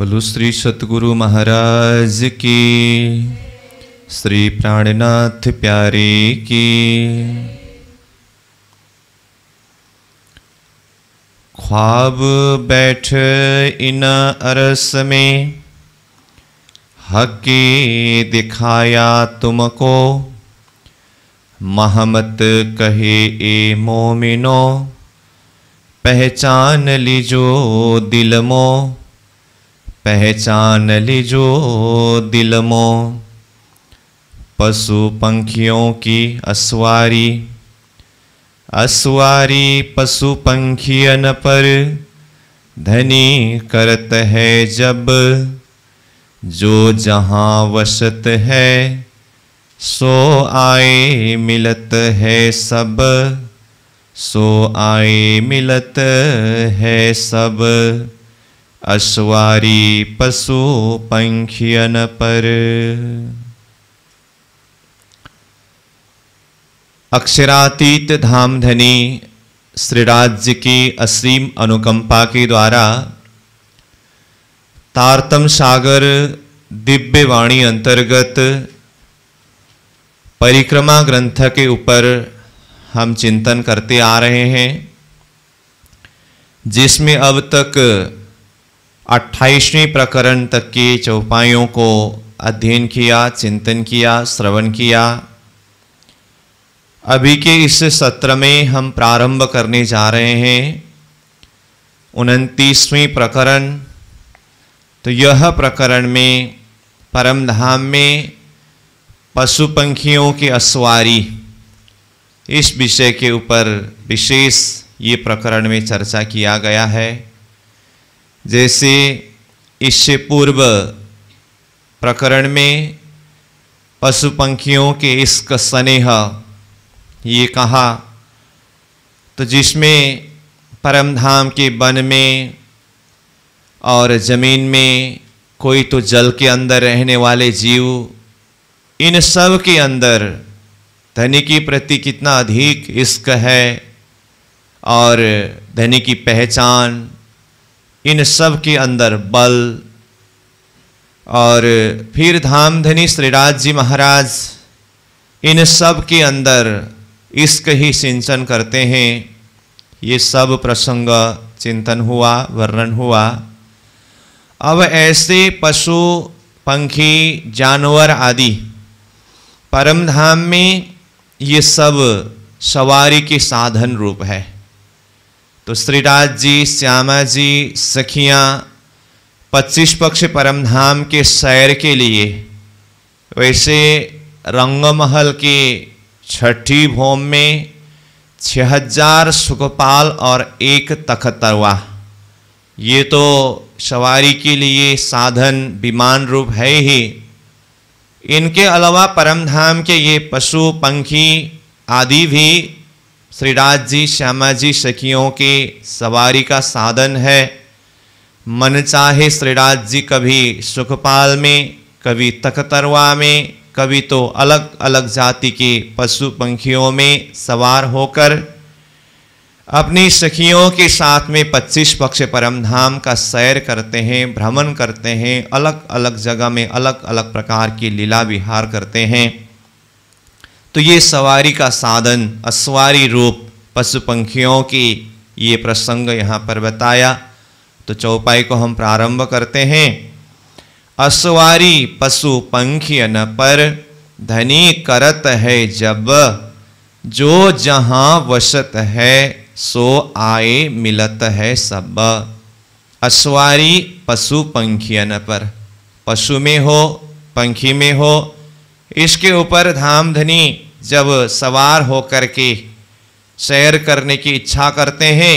बोलो श्री सतगुरु महाराज की श्री प्राणनाथ प्यारे की ख्वाब बैठ इन अरस में हकी दिखाया तुमको महमत कहे ए मोमिनो पहचान लीजो दिलमो पहचान लीजो दिल मो पशु पंखियों की असवारी असवारी पशु पंखियन पर धनी करत है जब जो जहाँ वसत है सो आए मिलत है सब सो आए मिलत है सब अश्वारी पशु पंखियन पर अक्षरातीत धामधनी श्रीराज्य की असीम अनुकंपा के द्वारा तारतम सागर दिव्य वाणी अंतर्गत परिक्रमा ग्रंथ के ऊपर हम चिंतन करते आ रहे हैं जिसमें अब तक अट्ठाईसवीं प्रकरण तक की चौपाइयों को अध्ययन किया चिंतन किया श्रवण किया अभी के इस सत्र में हम प्रारंभ करने जा रहे हैं उनतीसवीं प्रकरण तो यह प्रकरण में परम धाम में पशु पंखियों की असवारी इस विषय के ऊपर विशेष ये प्रकरण में चर्चा किया गया है जैसे इससे पूर्व प्रकरण में पशु पंखियों के इश्क स्नेह ये कहा तो जिसमें परमधाम के वन में और ज़मीन में कोई तो जल के अंदर रहने वाले जीव इन सब के अंदर धनी के प्रति कितना अधिक इश्क है और धनी की पहचान इन सब के अंदर बल और फिर धामधनी श्रीराज जी महाराज इन सब के अंदर इश्क ही सिंचन करते हैं ये सब प्रसंग चिंतन हुआ वर्णन हुआ अब ऐसे पशु पंखी जानवर आदि परम धाम में ये सब सवारी के साधन रूप है तो श्रीराज जी श्यामा जी सखियाँ पच्चीस पक्ष परमधाम के सैर के लिए वैसे रंगमहल के छठी भोम में छः हजार सुखपाल और एक तखतरवा ये तो सवारी के लिए साधन विमान रूप है ही इनके अलावा परमधाम के ये पशु पंखी आदि भी श्रीराज जी श्यामा जी सखियों के सवारी का साधन है मन चाहे श्रीराज जी कभी सुखपाल में कभी तखतरवा में कभी तो अलग अलग जाति के पशु पंखियों में सवार होकर अपनी सखियों के साथ में पच्चीस पक्ष परमधाम का सैर करते हैं भ्रमण करते हैं अलग अलग जगह में अलग अलग प्रकार की लीला विहार करते हैं तो ये सवारी का साधन अस्वारी रूप पशु पंखियों की ये प्रसंग यहाँ पर बताया तो चौपाई को हम प्रारंभ करते हैं अस्वारी पशु पंखी न पर धनी करत है जब जो जहाँ वसत है सो आए मिलत है सब असवारी पशु पंखियन पर पशु में हो पंखी में हो इसके ऊपर धाम धनी जब सवार होकर के सैर करने की इच्छा करते हैं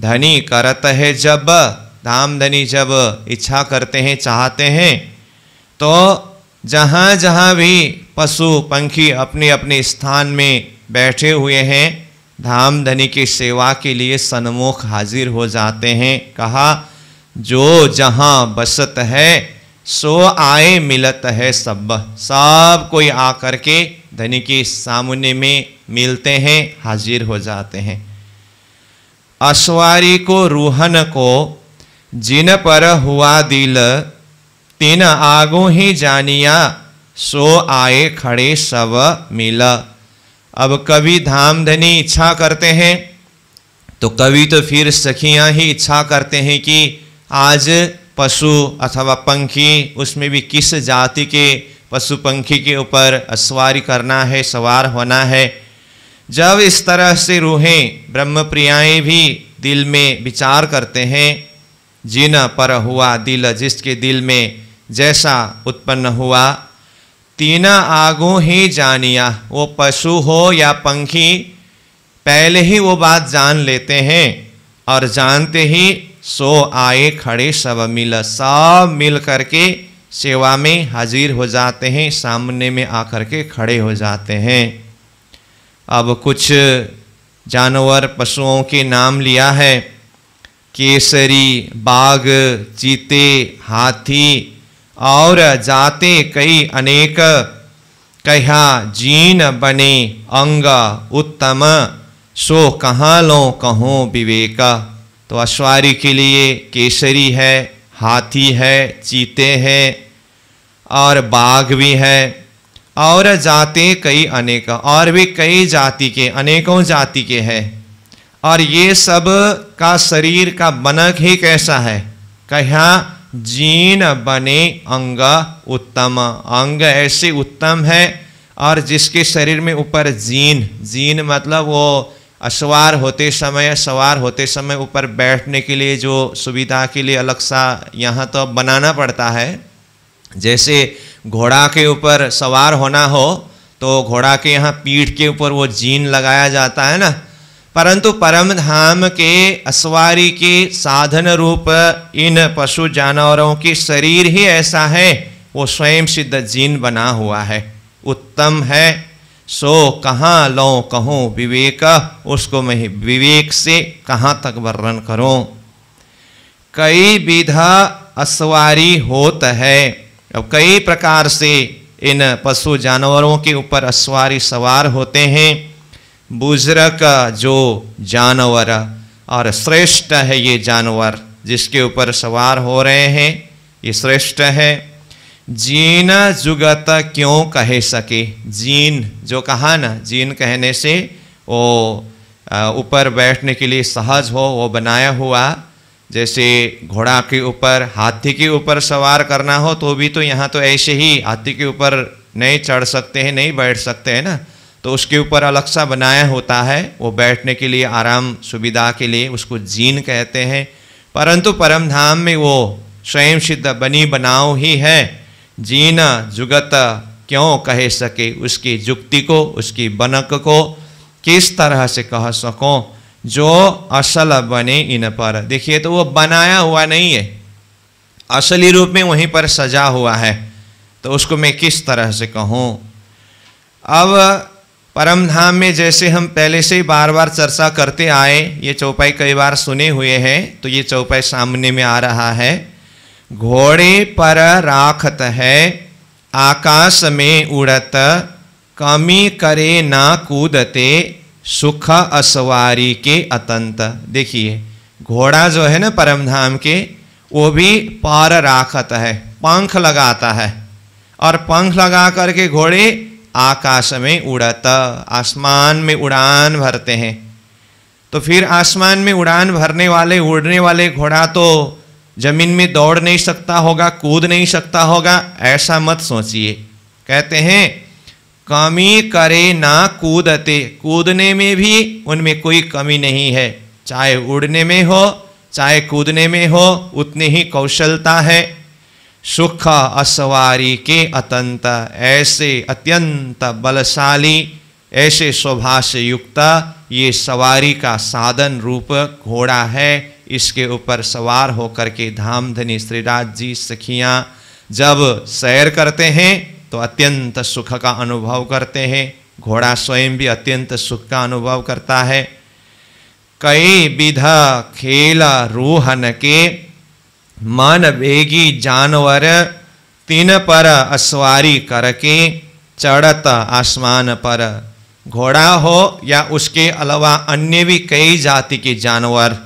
धनी करत है जब धाम धनी जब इच्छा करते हैं चाहते हैं तो जहाँ जहाँ भी पशु पंखी अपने अपने स्थान में बैठे हुए हैं धाम धनी की सेवा के लिए सन्मुख हाजिर हो जाते हैं कहा जो जहाँ बसत है सो आए मिलत है सब सब कोई आकर के धनी के सामने में मिलते हैं हाजिर हो जाते हैं अश्वारी को रूहन को जिन पर हुआ दिल तीन आगो ही जानिया सो आए खड़े सब मिला अब कभी धाम धनी इच्छा करते हैं तो कभी तो फिर सखियां ही इच्छा करते हैं कि आज पशु अथवा पंखी उसमें भी किस जाति के पशु पंखी के ऊपर असवारी करना है सवार होना है जब इस तरह से रूहें ब्रह्मप्रियाएं भी दिल में विचार करते हैं जिन पर हुआ दिल जिसके दिल में जैसा उत्पन्न हुआ तीन आगो ही जानिया वो पशु हो या पंखी पहले ही वो बात जान लेते हैं और जानते ही सो आए खड़े सब मिल सब मिल करके सेवा में हाजिर हो जाते हैं सामने में आकर के खड़े हो जाते हैं अब कुछ जानवर पशुओं के नाम लिया है केसरी बाघ चीते हाथी और जाते कई अनेक कहा जीन बने अंग उत्तम सो कहाँ लो कहो विवेक तो अश्वारी के लिए केसरी है हाथी है चीते हैं और बाघ भी है और जाते कई अनेक और भी कई जाति के अनेकों जाति के हैं और ये सब का शरीर का बनक ही कैसा है कहा जीन बने अंग उत्तम अंग ऐसे उत्तम है और जिसके शरीर में ऊपर जीन जीन मतलब वो सवार होते समय सवार होते समय ऊपर बैठने के लिए जो सुविधा के लिए अलग सा यहाँ तो बनाना पड़ता है जैसे घोड़ा के ऊपर सवार होना हो तो घोड़ा के यहाँ पीठ के ऊपर वो जीन लगाया जाता है ना परंतु परम धाम के असवारी के साधन रूप इन पशु जानवरों की शरीर ही ऐसा है वो स्वयं सिद्ध जीन बना हुआ है उत्तम है सो कहाँ लो कहो विवेक उसको मैं विवेक से कहाँ तक वर्णन करूँ कई विधा असवारी होत है अब कई प्रकार से इन पशु जानवरों के ऊपर असवारी सवार होते हैं बुजुर्ग जो जानवर और श्रेष्ठ है ये जानवर जिसके ऊपर सवार हो रहे हैं ये श्रेष्ठ है जीना जुगत क्यों कह सके जीन जो कहा ना जीन कहने से वो ऊपर बैठने के लिए सहज हो वो बनाया हुआ जैसे घोड़ा के ऊपर हाथी के ऊपर सवार करना हो तो भी तो यहाँ तो ऐसे ही हाथी के ऊपर नहीं चढ़ सकते हैं नहीं बैठ सकते हैं ना तो उसके ऊपर अलग सा बनाया होता है वो बैठने के लिए आराम सुविधा के लिए उसको जीन कहते हैं परंतु परमधाम में वो स्वयं सिद्ध बनी बनाओ ही है जीना जुगत क्यों कह सके उसकी जुक्ति को उसकी बनक को किस तरह से कह सको जो असल बने इन पर देखिए तो वो बनाया हुआ नहीं है असली रूप में वहीं पर सजा हुआ है तो उसको मैं किस तरह से कहूँ अब परम धाम में जैसे हम पहले से ही बार बार चर्चा करते आए ये चौपाई कई बार सुने हुए हैं तो ये चौपाई सामने में आ रहा है घोड़े पर राखत है आकाश में उड़त कमी करे ना कूदते सुख असवारी के अतंत देखिए घोड़ा जो है ना परमधाम के वो भी पार राखत है पंख लगाता है और पंख लगा करके घोड़े आकाश में उड़त आसमान में उड़ान भरते हैं तो फिर आसमान में उड़ान भरने वाले उड़ने वाले घोड़ा तो जमीन में दौड़ नहीं सकता होगा कूद नहीं सकता होगा ऐसा मत सोचिए कहते हैं कमी करे ना कूदते कूदने में भी उनमें कोई कमी नहीं है चाहे उड़ने में हो चाहे कूदने में हो उतनी ही कौशलता है सुख असवारी के अतंत ऐसे अत्यंत बलशाली ऐसे शोभा से युक्त ये सवारी का साधन रूप घोड़ा है इसके ऊपर सवार होकर के धाम धनी श्रीराज जी सखियाँ जब सैर करते हैं तो अत्यंत सुख का अनुभव करते हैं घोड़ा स्वयं भी अत्यंत सुख का अनुभव करता है कई विध खेल रोहन के मन बेगी जानवर तीन पर असवारी करके चढ़त आसमान पर घोड़ा हो या उसके अलावा अन्य भी कई जाति के जानवर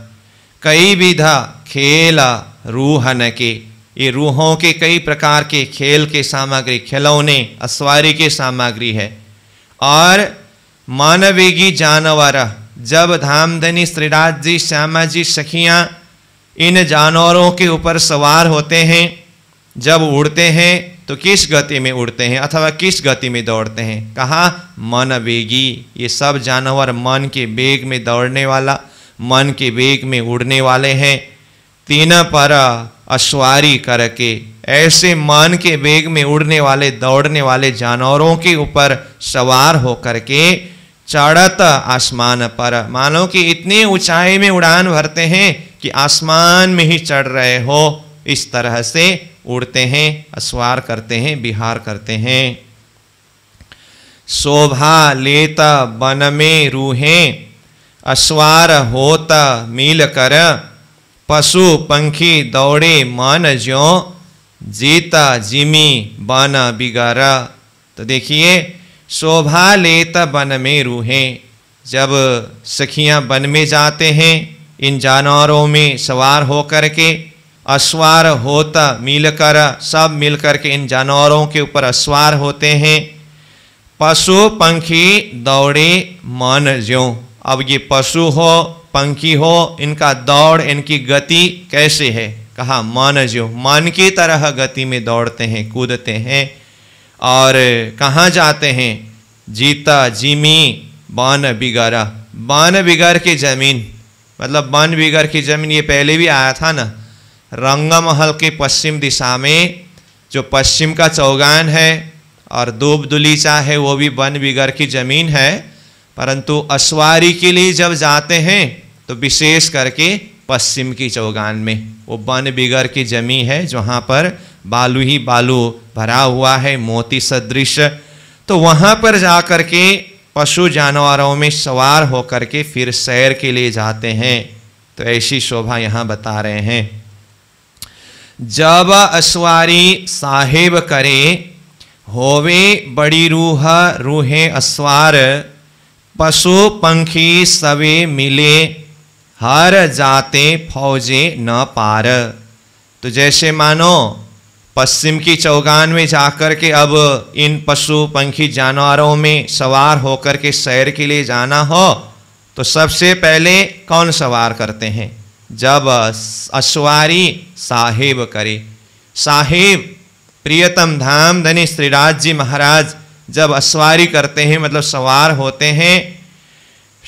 कई विधा खेला रूहन के ये रूहों के कई प्रकार के खेल के सामग्री खिलौने असवारी के सामग्री है और मानवेगी जानवर जब धामधनी श्रीराज जी श्यामा जी सखियाँ इन जानवरों के ऊपर सवार होते हैं जब उड़ते हैं तो किस गति में उड़ते हैं अथवा किस गति में दौड़ते हैं कहा मन वेगी ये सब जानवर मन के बेग में दौड़ने वाला मन के वेग में उड़ने वाले हैं तीन पर अश्वारी करके ऐसे मन के वेग में उड़ने वाले दौड़ने वाले जानवरों के ऊपर सवार होकर के चढ़त आसमान पर मानो कि इतनी ऊंचाई में उड़ान भरते हैं कि आसमान में ही चढ़ रहे हो इस तरह से उड़ते हैं अस्वार करते हैं बिहार करते हैं शोभा लेता बन में रूहें अश्वार होता मिल कर पशु पंखी दौड़े मान ज्यो जीता जिमी बाना बिगारा तो देखिए शोभा लेता बन में रूहे जब सखियां बन में जाते हैं इन जानवरों में सवार होकर के अश्वार होता मिलकर सब कर के इन जानवरों के ऊपर अश्वार होते हैं पशु पंखी दौड़े मान ज्यों अब ये पशु हो पंखी हो इनका दौड़ इनकी गति कैसे है कहा मन जो मन की तरह गति में दौड़ते हैं कूदते हैं और कहाँ जाते हैं जीता जिमी बान बिगारा बान बिगार की ज़मीन मतलब बान बिगार की ज़मीन ये पहले भी आया था ना रंगमहल के पश्चिम दिशा में जो पश्चिम का चौगान है और दूब दुलीचा है वो भी बन बिगर की ज़मीन है परंतु असवारी के लिए जब जाते हैं तो विशेष करके पश्चिम की चौगान में वो वन बिगड़ की जमी है जहाँ पर बालू ही बालू भरा हुआ है मोती सदृश तो वहाँ पर जा कर के पशु जानवरों में सवार होकर के फिर सैर के लिए जाते हैं तो ऐसी शोभा यहाँ बता रहे हैं जब असवारी साहेब करे होवे बड़ी रूह रूहे असवार पशु पंखी सवे मिले हर जाते फौजे न पार तो जैसे मानो पश्चिम की चौगान में जाकर के अब इन पशु पंखी जानवरों में सवार होकर के शहर के लिए जाना हो तो सबसे पहले कौन सवार करते हैं जब अश्वारी साहेब करे साहेब प्रियतम धाम धनी श्रीराज जी महाराज जब असवारी करते हैं मतलब सवार होते हैं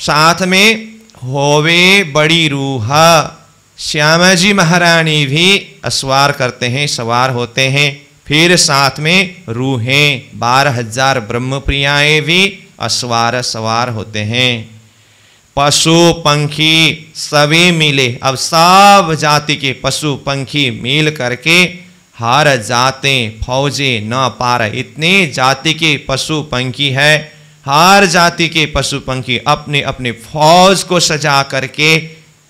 साथ में होवे बड़ी रूह श्यामा जी महारानी भी असवार करते हैं सवार होते हैं फिर साथ में रूहें बारह हजार ब्रह्म प्रियाए भी असवार सवार होते हैं पशु पंखी सभी मिले अब सब जाति के पशु पंखी मिल करके हर जाते फौजे न पार इतने जाति के पशु पंखी है हर जाति के पशु पंखी अपने अपने फौज को सजा करके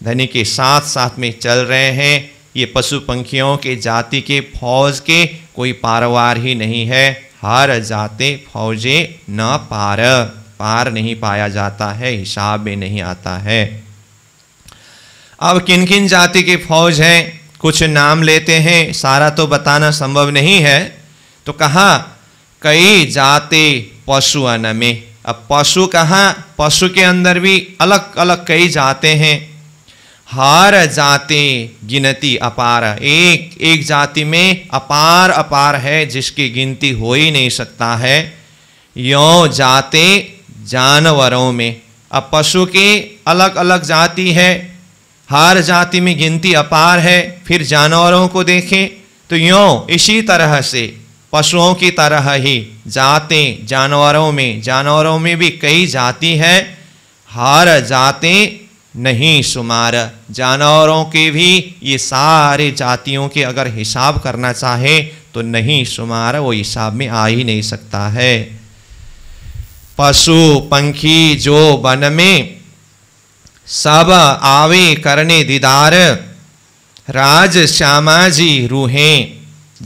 धनी के साथ साथ में चल रहे हैं ये पशु पंखियों के जाति के फौज के कोई पारवार ही नहीं है हर जाते फौजे न पार पार नहीं पाया जाता है हिसाब में नहीं आता है अब किन किन जाति के फौज हैं कुछ नाम लेते हैं सारा तो बताना संभव नहीं है तो कहाँ कई जाते पशु अन में अब पशु कहाँ पशु के अंदर भी अलग अलग कई जाते हैं हार जाते गिनती अपार एक एक जाति में अपार अपार है जिसकी गिनती हो ही नहीं सकता है यो जाते जानवरों में अब पशु की अलग अलग जाति है हार जाति में गिनती अपार है फिर जानवरों को देखें तो यों इसी तरह से पशुओं की तरह ही जातें जानवरों में जानवरों में भी कई जाति है हार जातें नहीं शुमार जानवरों के भी ये सारे जातियों के अगर हिसाब करना चाहे तो नहीं शुमार वो हिसाब में आ ही नहीं सकता है पशु पंखी जो वन में सब आवे करने दीदार राज श्यामा जी रूहे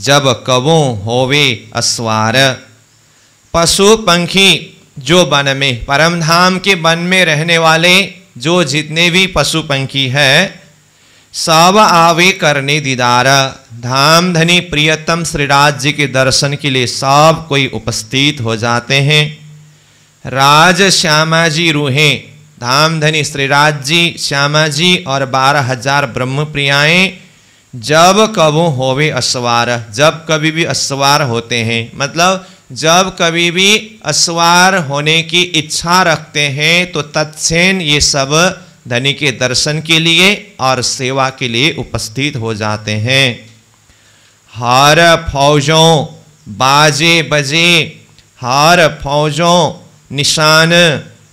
जब कबो होवे अस्वार पशु पंखी जो वन में परम धाम के वन में रहने वाले जो जितने भी पशु पंखी है सब आवे करने दीदार धाम धनी प्रियतम श्रीराज जी के दर्शन के लिए सब कोई उपस्थित हो जाते हैं राज श्यामा जी रूहें धामधनी श्रीराज जी श्यामा जी और बारह हजार ब्रह्म प्रियाए जब कबो होवे असवार जब कभी भी असवार होते हैं मतलब जब कभी भी असवार होने की इच्छा रखते हैं तो तत्सेन ये सब धनी के दर्शन के लिए और सेवा के लिए उपस्थित हो जाते हैं हर फौजों बाजे बजे हर फौजों निशान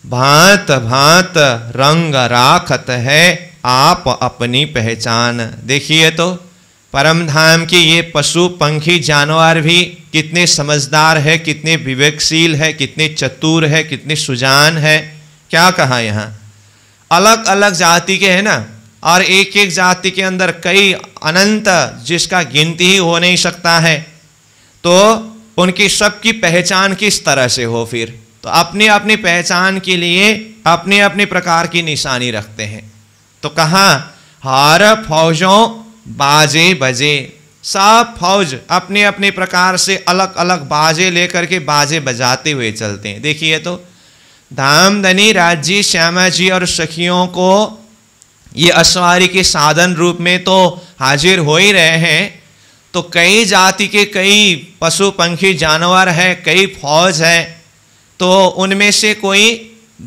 भांत भांत रंग राखत है आप अपनी पहचान देखिए तो परम धाम के ये पशु पंखी जानवर भी कितने समझदार है कितने विवेकशील है कितने चतुर है कितने सुजान है क्या कहा यहाँ अलग अलग जाति के हैं ना और एक एक जाति के अंदर कई अनंत जिसका गिनती ही हो नहीं सकता है तो उनकी सबकी पहचान किस तरह से हो फिर तो अपने अपने पहचान के लिए अपने अपने प्रकार की निशानी रखते हैं तो कहा हर फौजों बाजे बजे सब फौज अपने अपने प्रकार से अलग अलग बाजे लेकर के बाजे बजाते हुए चलते हैं देखिए तो धामधनी राज्य श्यामा जी और सखियों को ये अश्वारी के साधन रूप में तो हाजिर हो ही रहे हैं तो कई जाति के कई पशु पंखी जानवर है कई फौज है तो उनमें से कोई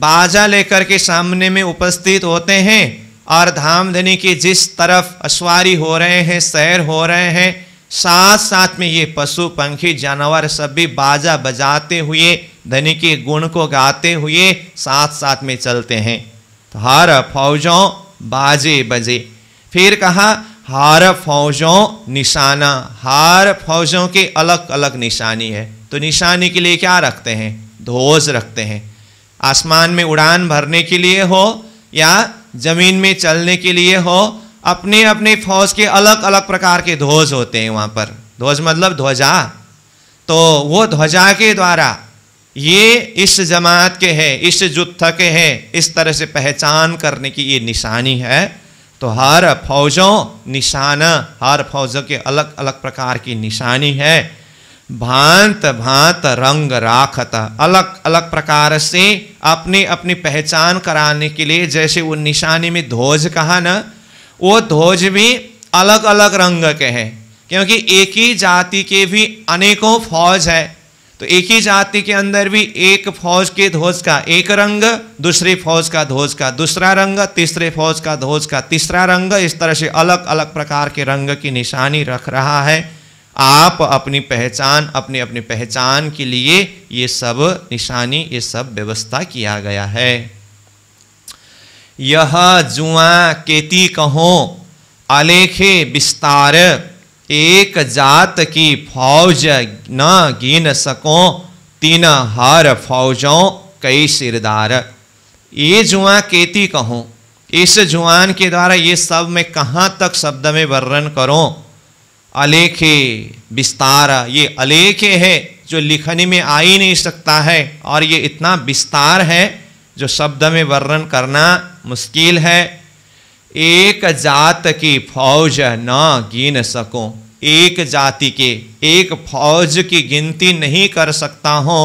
बाजा लेकर के सामने में उपस्थित होते हैं और धामधनी की जिस तरफ अश्वारी हो रहे हैं सैर हो रहे हैं साथ साथ में ये पशु पंखी जानवर सब भी बाजा बजाते हुए धनी के गुण को गाते हुए साथ साथ में चलते हैं तो हर फौजों बाजे बजे फिर कहा हर फौजों निशाना हर फौजों के अलग अलग निशानी है तो निशानी के लिए क्या रखते हैं धोज रखते हैं आसमान में उड़ान भरने के लिए हो या ज़मीन में चलने के लिए हो अपने अपने फौज के अलग अलग प्रकार के ध्वज होते हैं वहाँ पर ध्वज मतलब ध्वजा तो वो ध्वजा के द्वारा ये इस जमात के हैं इस जुत्थ के हैं इस तरह से पहचान करने की ये निशानी है तो हर फौजों निशान हर फौजों के अलग अलग प्रकार की निशानी है भांत भांत रंग राखत अलग अलग प्रकार से अपने अपनी पहचान कराने के लिए जैसे वो निशानी में ध्वज कहा ना वो ध्वज भी अलग अलग रंग के हैं क्योंकि एक ही जाति के भी अनेकों फौज है तो एक ही जाति के अंदर भी एक फौज के ध्वज का एक रंग दूसरी फौज का ध्वज का दूसरा रंग तीसरे फौज का ध्वज का तीसरा रंग इस तरह से अलग अलग प्रकार के रंग की निशानी रख रहा है आप अपनी पहचान अपने अपने पहचान के लिए ये सब निशानी ये सब व्यवस्था किया गया है यह जुआ केती कहो अलेखे विस्तार एक जात की फौज न गिन सको तीन हर फौजों कई सिरदार ये जुआ केती कहो इस जुआन के द्वारा ये सब मैं कहाँ तक शब्द में वर्णन करूँ अलेखे विस्तार ये अलेखे है जो लिखने में आ ही नहीं सकता है और ये इतना विस्तार है जो शब्द में वर्णन करना मुश्किल है एक जात की फौज न गिन सको एक जाति के एक फौज की गिनती नहीं कर सकता हूँ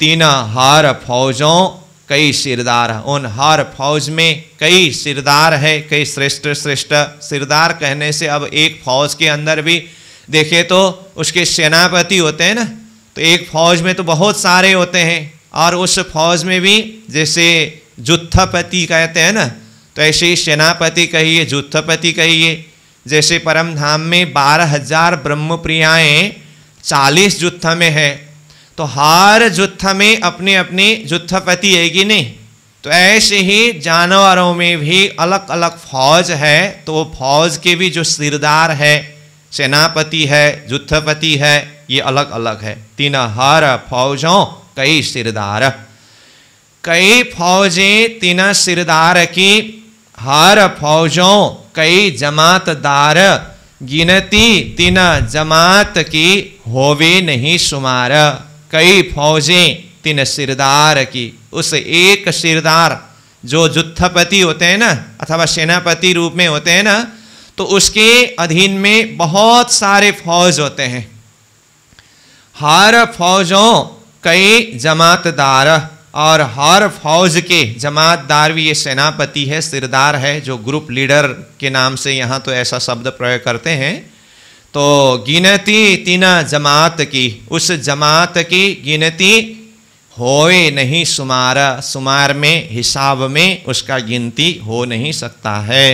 तीन हर फौजों कई सिरदार उन हर फौज में कई सिरदार है कई श्रेष्ठ श्रेष्ठ सिरदार कहने से अब एक फौज के अंदर भी देखे तो उसके सेनापति होते हैं ना तो एक फौज में तो बहुत सारे होते हैं और उस फौज में भी जैसे जुत्थपति कहते हैं ना तो ऐसे ही सेनापति कहिए जुत्थपति कहिए जैसे परम धाम में बारह हजार ब्रह्मप्रियाएँ चालीस जुत्था में है तो हर जुत्थ में अपने अपने पति है कि नहीं तो ऐसे ही जानवरों में भी अलग अलग फौज है तो वो फौज के भी जो सिरदार है सेनापति है जुत्थपति है ये अलग अलग है तीन हर फौजों कई सिरदार कई फौजें तीन सिरदार की हर फौजों कई जमातदार गिनती तीन जमात की होवे नहीं शुमार कई फौजें तीन सिरदार की उस एक सिरदार जो जुत्थपति होते हैं ना अथवा सेनापति रूप में होते हैं ना तो उसके अधीन में बहुत सारे फौज होते हैं हर फौजों कई जमातदार और हर फौज के जमातदार भी ये सेनापति है सिरदार है जो ग्रुप लीडर के नाम से यहाँ तो ऐसा शब्द प्रयोग करते हैं तो गिनती तीना जमात की उस जमात की गिनती होए नहीं सुमार सुमार में हिसाब में उसका गिनती हो नहीं सकता है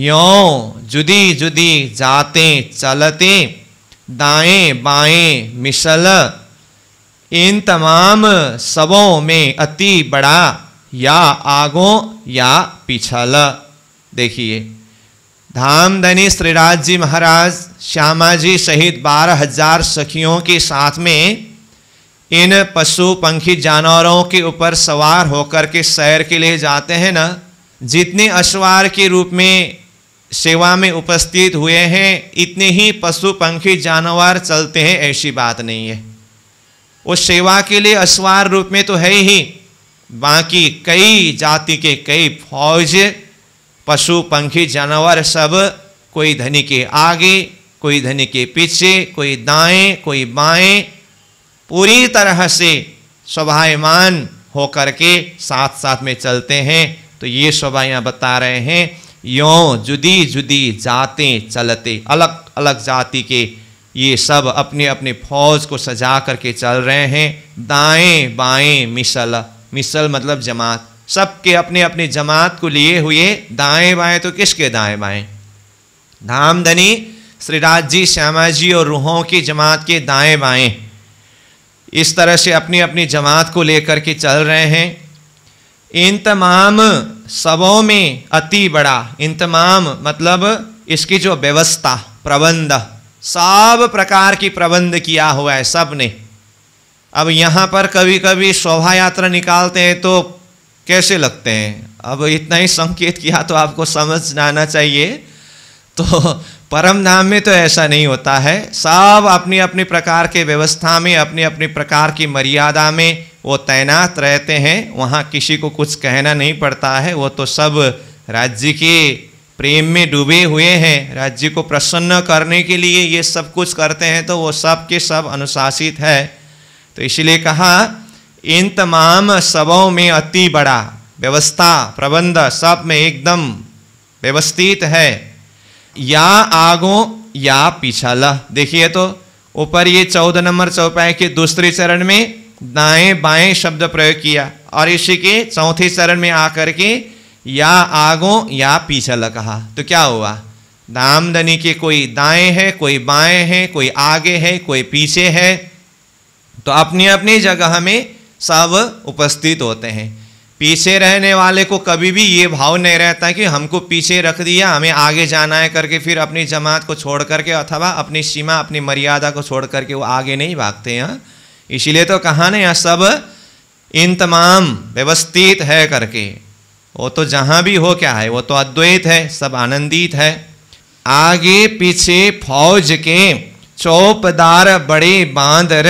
यों जुदी जुदी जाते चलते दाएं बाएं मिसल इन तमाम सबों में अति बड़ा या आगों या पिछल देखिए धामधनी श्रीराज जी महाराज श्यामा जी सहित बारह हजार सखियों के साथ में इन पशु पंखी जानवरों के ऊपर सवार होकर के सैर के लिए जाते हैं ना जितने अश्वार के रूप में सेवा में उपस्थित हुए हैं इतने ही पशु पंखी जानवर चलते हैं ऐसी बात नहीं है वो सेवा के लिए अश्वार रूप में तो है ही बाकी कई जाति के कई फौज पशु पंखी जानवर सब कोई धनी के आगे कोई धनी के पीछे कोई दाएं कोई बाएं पूरी तरह से शोभायमान होकर के साथ साथ में चलते हैं तो ये शोभा यहाँ बता रहे हैं यों जुदी जुदी जाते चलते अलग अलग जाति के ये सब अपने अपने फौज को सजा करके चल रहे हैं दाएं बाएं मिसल मिसल मतलब जमात सबके अपने अपने जमात को लिए हुए दाएं बाएं तो किसके दाएं बाएं धामधनी श्रीराज जी श्यामा जी और रूहों की जमात के दाएं बाएं इस तरह से अपनी अपनी जमात को लेकर के चल रहे हैं इन तमाम सबों में अति बड़ा इन तमाम मतलब इसकी जो व्यवस्था प्रबंध सब प्रकार की प्रबंध किया हुआ है सब ने अब यहाँ पर कभी कभी शोभा यात्रा निकालते हैं तो कैसे लगते हैं अब इतना ही संकेत किया तो आपको समझ आना चाहिए तो परम धाम में तो ऐसा नहीं होता है सब अपनी अपनी प्रकार के व्यवस्था में अपनी अपनी प्रकार की मर्यादा में वो तैनात रहते हैं वहाँ किसी को कुछ कहना नहीं पड़ता है वो तो सब राज्य के प्रेम में डूबे हुए हैं राज्य को प्रसन्न करने के लिए ये सब कुछ करते हैं तो वो सब के सब अनुशासित है तो इसलिए कहा इन तमाम सबों में अति बड़ा व्यवस्था प्रबंध सब में एकदम व्यवस्थित है या आगो या पिछाला देखिए तो ऊपर ये चौदह नंबर चौपाई के दूसरे चरण में दाएं बाएं शब्द प्रयोग किया और इसी के चौथे चरण में आकर के या आगो या पिछल कहा तो क्या हुआ दामदनी के कोई दाएं है कोई बाएं है कोई आगे है कोई पीछे है तो अपनी अपनी जगह में सब उपस्थित होते हैं पीछे रहने वाले को कभी भी ये भाव नहीं रहता कि हमको पीछे रख दिया हमें आगे जाना है करके फिर अपनी जमात को छोड़ करके अथवा अपनी सीमा अपनी मर्यादा को छोड़ करके वो आगे नहीं भागते हैं इसीलिए तो कहा ना यहाँ सब इन तमाम व्यवस्थित है करके वो तो जहाँ भी हो क्या है वो तो अद्वैत है सब आनंदित है आगे पीछे फौज के चौपदार बड़े बांदर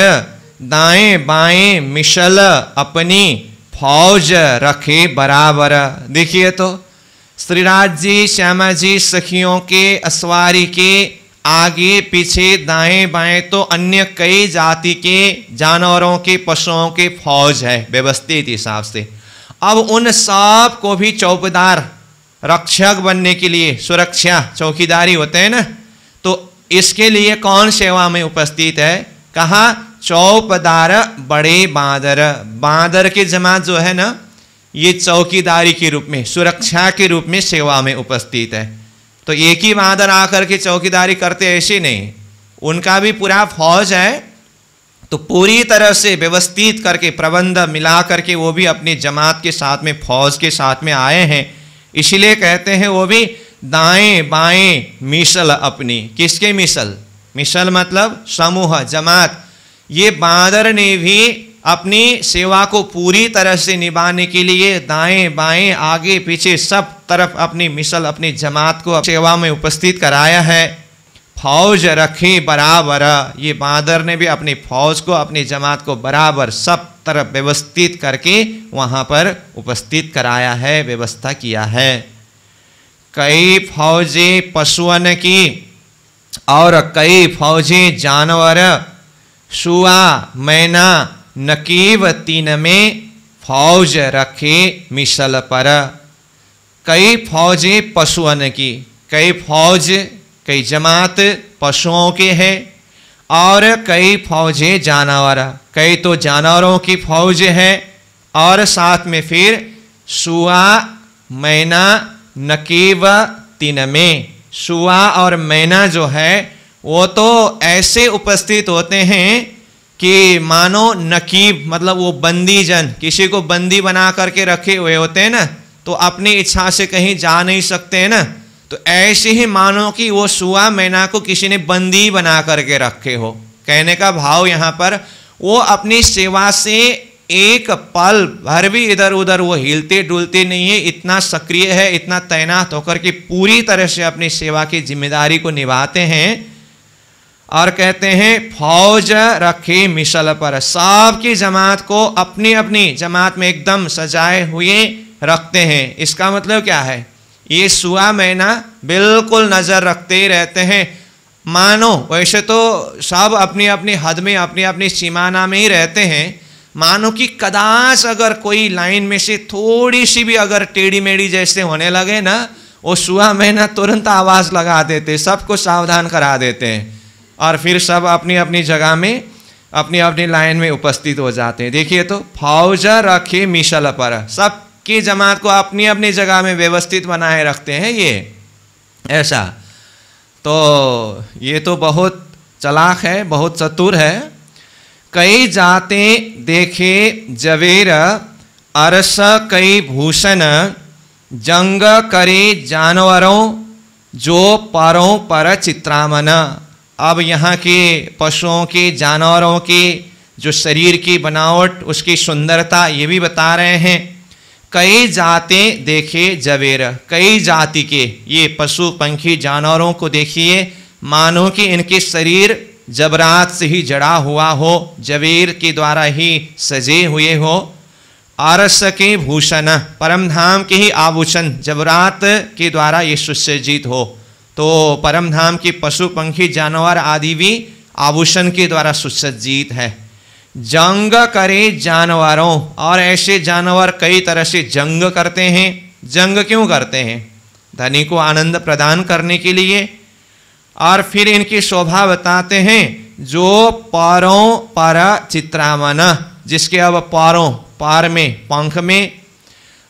दाए बाएं मिशल अपनी फौज रखे बराबर देखिए तो श्रीराज जी श्यामा जी सखियों के असवारी के आगे पीछे दाएं बाएं तो अन्य कई जाति के जानवरों के पशुओं के फौज है व्यवस्थित हिसाब से अब उन सब को भी चौकीदार रक्षक बनने के लिए सुरक्षा चौकीदारी होते हैं ना तो इसके लिए कौन सेवा में उपस्थित है कहा चौपदार बड़े बादर बादर के जमा जो है ना ये चौकीदारी के रूप में सुरक्षा के रूप में सेवा में उपस्थित है तो एक ही बादर आकर के चौकीदारी करते ऐसे नहीं उनका भी पूरा फौज है तो पूरी तरह से व्यवस्थित करके प्रबंध मिला करके वो भी अपनी जमात के साथ में फौज के साथ में आए हैं इसीलिए कहते हैं वो भी दाएं बाएं मिसल अपनी किसके मिसल मिसल मतलब समूह जमात ये बांदर ने भी अपनी सेवा को पूरी तरह से निभाने के लिए दाएं बाएं आगे पीछे सब तरफ अपनी मिसल अपनी जमात को सेवा में उपस्थित कराया है फौज रखे बराबर ये बांदर ने भी अपनी फौज को अपनी जमात को बराबर सब तरफ व्यवस्थित करके वहाँ पर उपस्थित कराया है व्यवस्था किया है कई फौजें पशुअन की और कई फौजें जानवर शुआ मैना नकीब तीन में फौज रखे मिसल पर कई फौजें पशुअन की कई फौज कई जमात पशुओं के हैं और कई फौजें जानवर कई तो जानवरों की फौज है और साथ में फिर सुआ मैना नकीब तीन में सुआ और मैना जो है वो तो ऐसे उपस्थित होते हैं कि मानो नकीब मतलब वो बंदी जन किसी को बंदी बना करके रखे हुए होते हैं ना तो अपनी इच्छा से कहीं जा नहीं सकते हैं ना तो ऐसे ही मानो कि वो सुआ मैना को किसी ने बंदी बना करके रखे हो कहने का भाव यहाँ पर वो अपनी सेवा से एक पल भर भी इधर उधर वो हिलते डुलते नहीं है इतना सक्रिय है इतना तैनात होकर के पूरी तरह से अपनी सेवा की जिम्मेदारी को निभाते हैं और कहते हैं फौज रखी मिसल पर सबकी जमात को अपनी अपनी जमात में एकदम सजाए हुए रखते हैं इसका मतलब क्या है ये सुआ मैना बिल्कुल नज़र रखते ही रहते हैं मानो वैसे तो सब अपनी अपनी हद में अपनी अपनी सीमाना में ही रहते हैं मानो कि कदाच अगर कोई लाइन में से थोड़ी सी भी अगर टेढ़ी मेढ़ी जैसे होने लगे ना वो सुहा महीना तुरंत आवाज़ लगा देते सबको सावधान करा देते हैं और फिर सब अपनी अपनी जगह में अपनी अपनी लाइन में उपस्थित हो जाते हैं देखिए तो फौज रखे मिशल पर सबकी जमात को अपनी अपनी जगह में व्यवस्थित बनाए रखते हैं ये ऐसा तो ये तो बहुत चलाक है बहुत चतुर है कई जाते देखे जवेर अरस कई भूषण जंग करे जानवरों जो परों पर चित्रामन अब यहाँ के पशुओं के जानवरों की जो शरीर की बनावट उसकी सुंदरता ये भी बता रहे हैं कई जातें देखे जवेर कई जाति के ये पशु पंखी जानवरों को देखिए मानो कि इनके शरीर जबरात से ही जड़ा हुआ हो जवेर के द्वारा ही सजे हुए हो आरस के भूषण परमधाम के ही आभूषण जबरात के द्वारा ये सुसज्जित हो तो परम धाम की पशु पंखी जानवर आदि भी आभूषण के द्वारा सुसज्जित है जंग करे जानवरों और ऐसे जानवर कई तरह से जंग करते हैं जंग क्यों करते हैं धनी को आनंद प्रदान करने के लिए और फिर इनकी शोभा बताते हैं जो पारों पर चित्रामन जिसके अब पारों पार में पंख में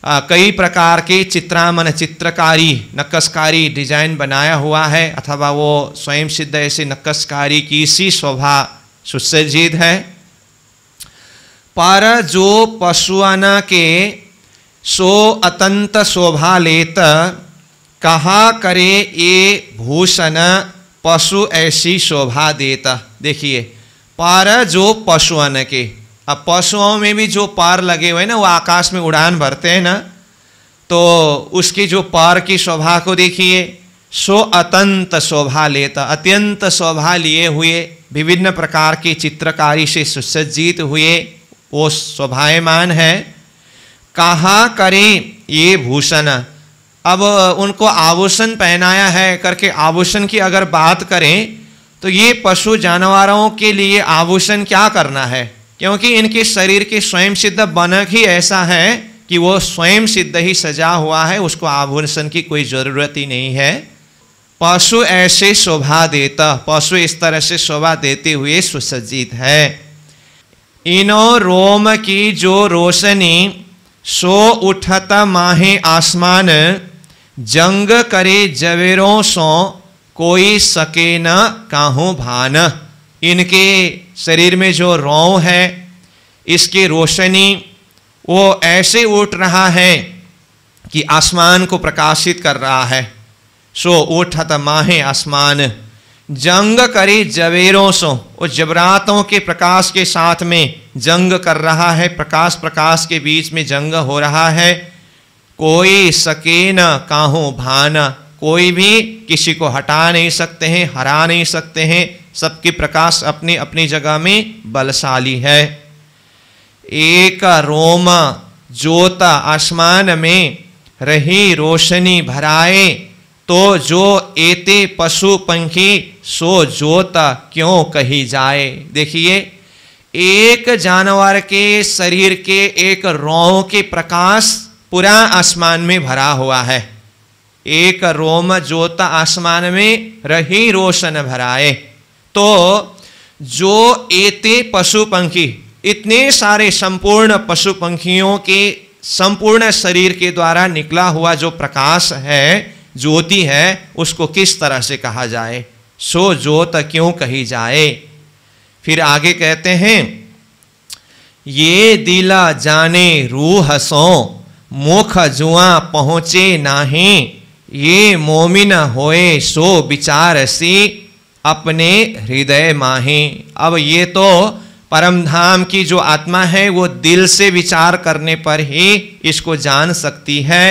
आ, कई प्रकार के चित्रामन चित्रकारी नक्कसकारी डिजाइन बनाया हुआ है अथवा वो स्वयं सिद्ध ऐसी नक्कसकारी की सी शोभा सुसज्जित है पर जो पशुआना के सो अतंत शोभा लेत कहा करे ये भूषण पशु ऐसी शोभा देता देखिए पर जो पशुअन के अब पशुओं में भी जो पार लगे हुए ना वो आकाश में उड़ान भरते हैं ना तो उसकी जो पार की शोभा को देखिए सो अत्यंत शोभा लेता अत्यंत शोभा लिए हुए विभिन्न प्रकार की चित्रकारी से सुसज्जित हुए वो शोभायमान है कहाँ करें ये भूषण अब उनको आभूषण पहनाया है करके आभूषण की अगर बात करें तो ये पशु जानवरों के लिए आभूषण क्या करना है क्योंकि इनके शरीर के स्वयं सिद्ध बनक ही ऐसा है कि वो स्वयं सिद्ध ही सजा हुआ है उसको आभूषण की कोई ज़रूरत ही नहीं है पशु ऐसे शोभा देता पशु इस तरह से शोभा देते हुए सुसज्जित है इनो रोम की जो रोशनी सो उठत माहे आसमान जंग करे जवेरों सो कोई सके न काहू भान इनके शरीर में जो रौव है इसकी रोशनी वो ऐसे उठ रहा है कि आसमान को प्रकाशित कर रहा है सो उठ माहे आसमान जंग करी जवेरों सो और जबरातों के प्रकाश के साथ में जंग कर रहा है प्रकाश प्रकाश के बीच में जंग हो रहा है कोई सके न काहू भान कोई भी किसी को हटा नहीं सकते हैं हरा नहीं सकते हैं सबके प्रकाश अपनी अपनी जगह में बलशाली है एक रोम ज्योत आसमान में रही रोशनी भराए तो जो एते पशु पंखी सो ज्योत क्यों कही जाए देखिए एक जानवर के शरीर के एक रोम के प्रकाश पूरा आसमान में भरा हुआ है एक रोम ज्योत आसमान में रही रोशन भराए तो जो एते पशु पंखी इतने सारे संपूर्ण पशु पंखियों के संपूर्ण शरीर के द्वारा निकला हुआ जो प्रकाश है ज्योति है उसको किस तरह से कहा जाए सो ज्योत क्यों कही जाए फिर आगे कहते हैं ये दिला जाने रूह सो मुख जुआ पहुंचे नाहे ये मोमिन होए सो विचार सी अपने हृदय माहे अब ये तो परम धाम की जो आत्मा है वो दिल से विचार करने पर ही इसको जान सकती है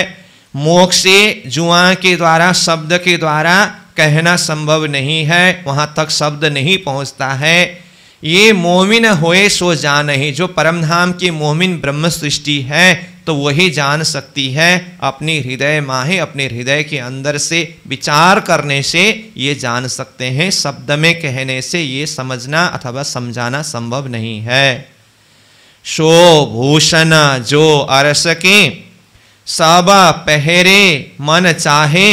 मोक्ष से जुआ के द्वारा शब्द के द्वारा कहना संभव नहीं है वहाँ तक शब्द नहीं पहुँचता है ये मोमिन होए सो जान ही जो परमधाम की मोमिन ब्रह्म सृष्टि है तो वही जान सकती है अपनी हृदय माहे अपने हृदय के अंदर से विचार करने से ये जान सकते हैं शब्द में कहने से ये समझना अथवा समझाना संभव नहीं है शो भूषण जो अरस के सब पहरे मन चाहे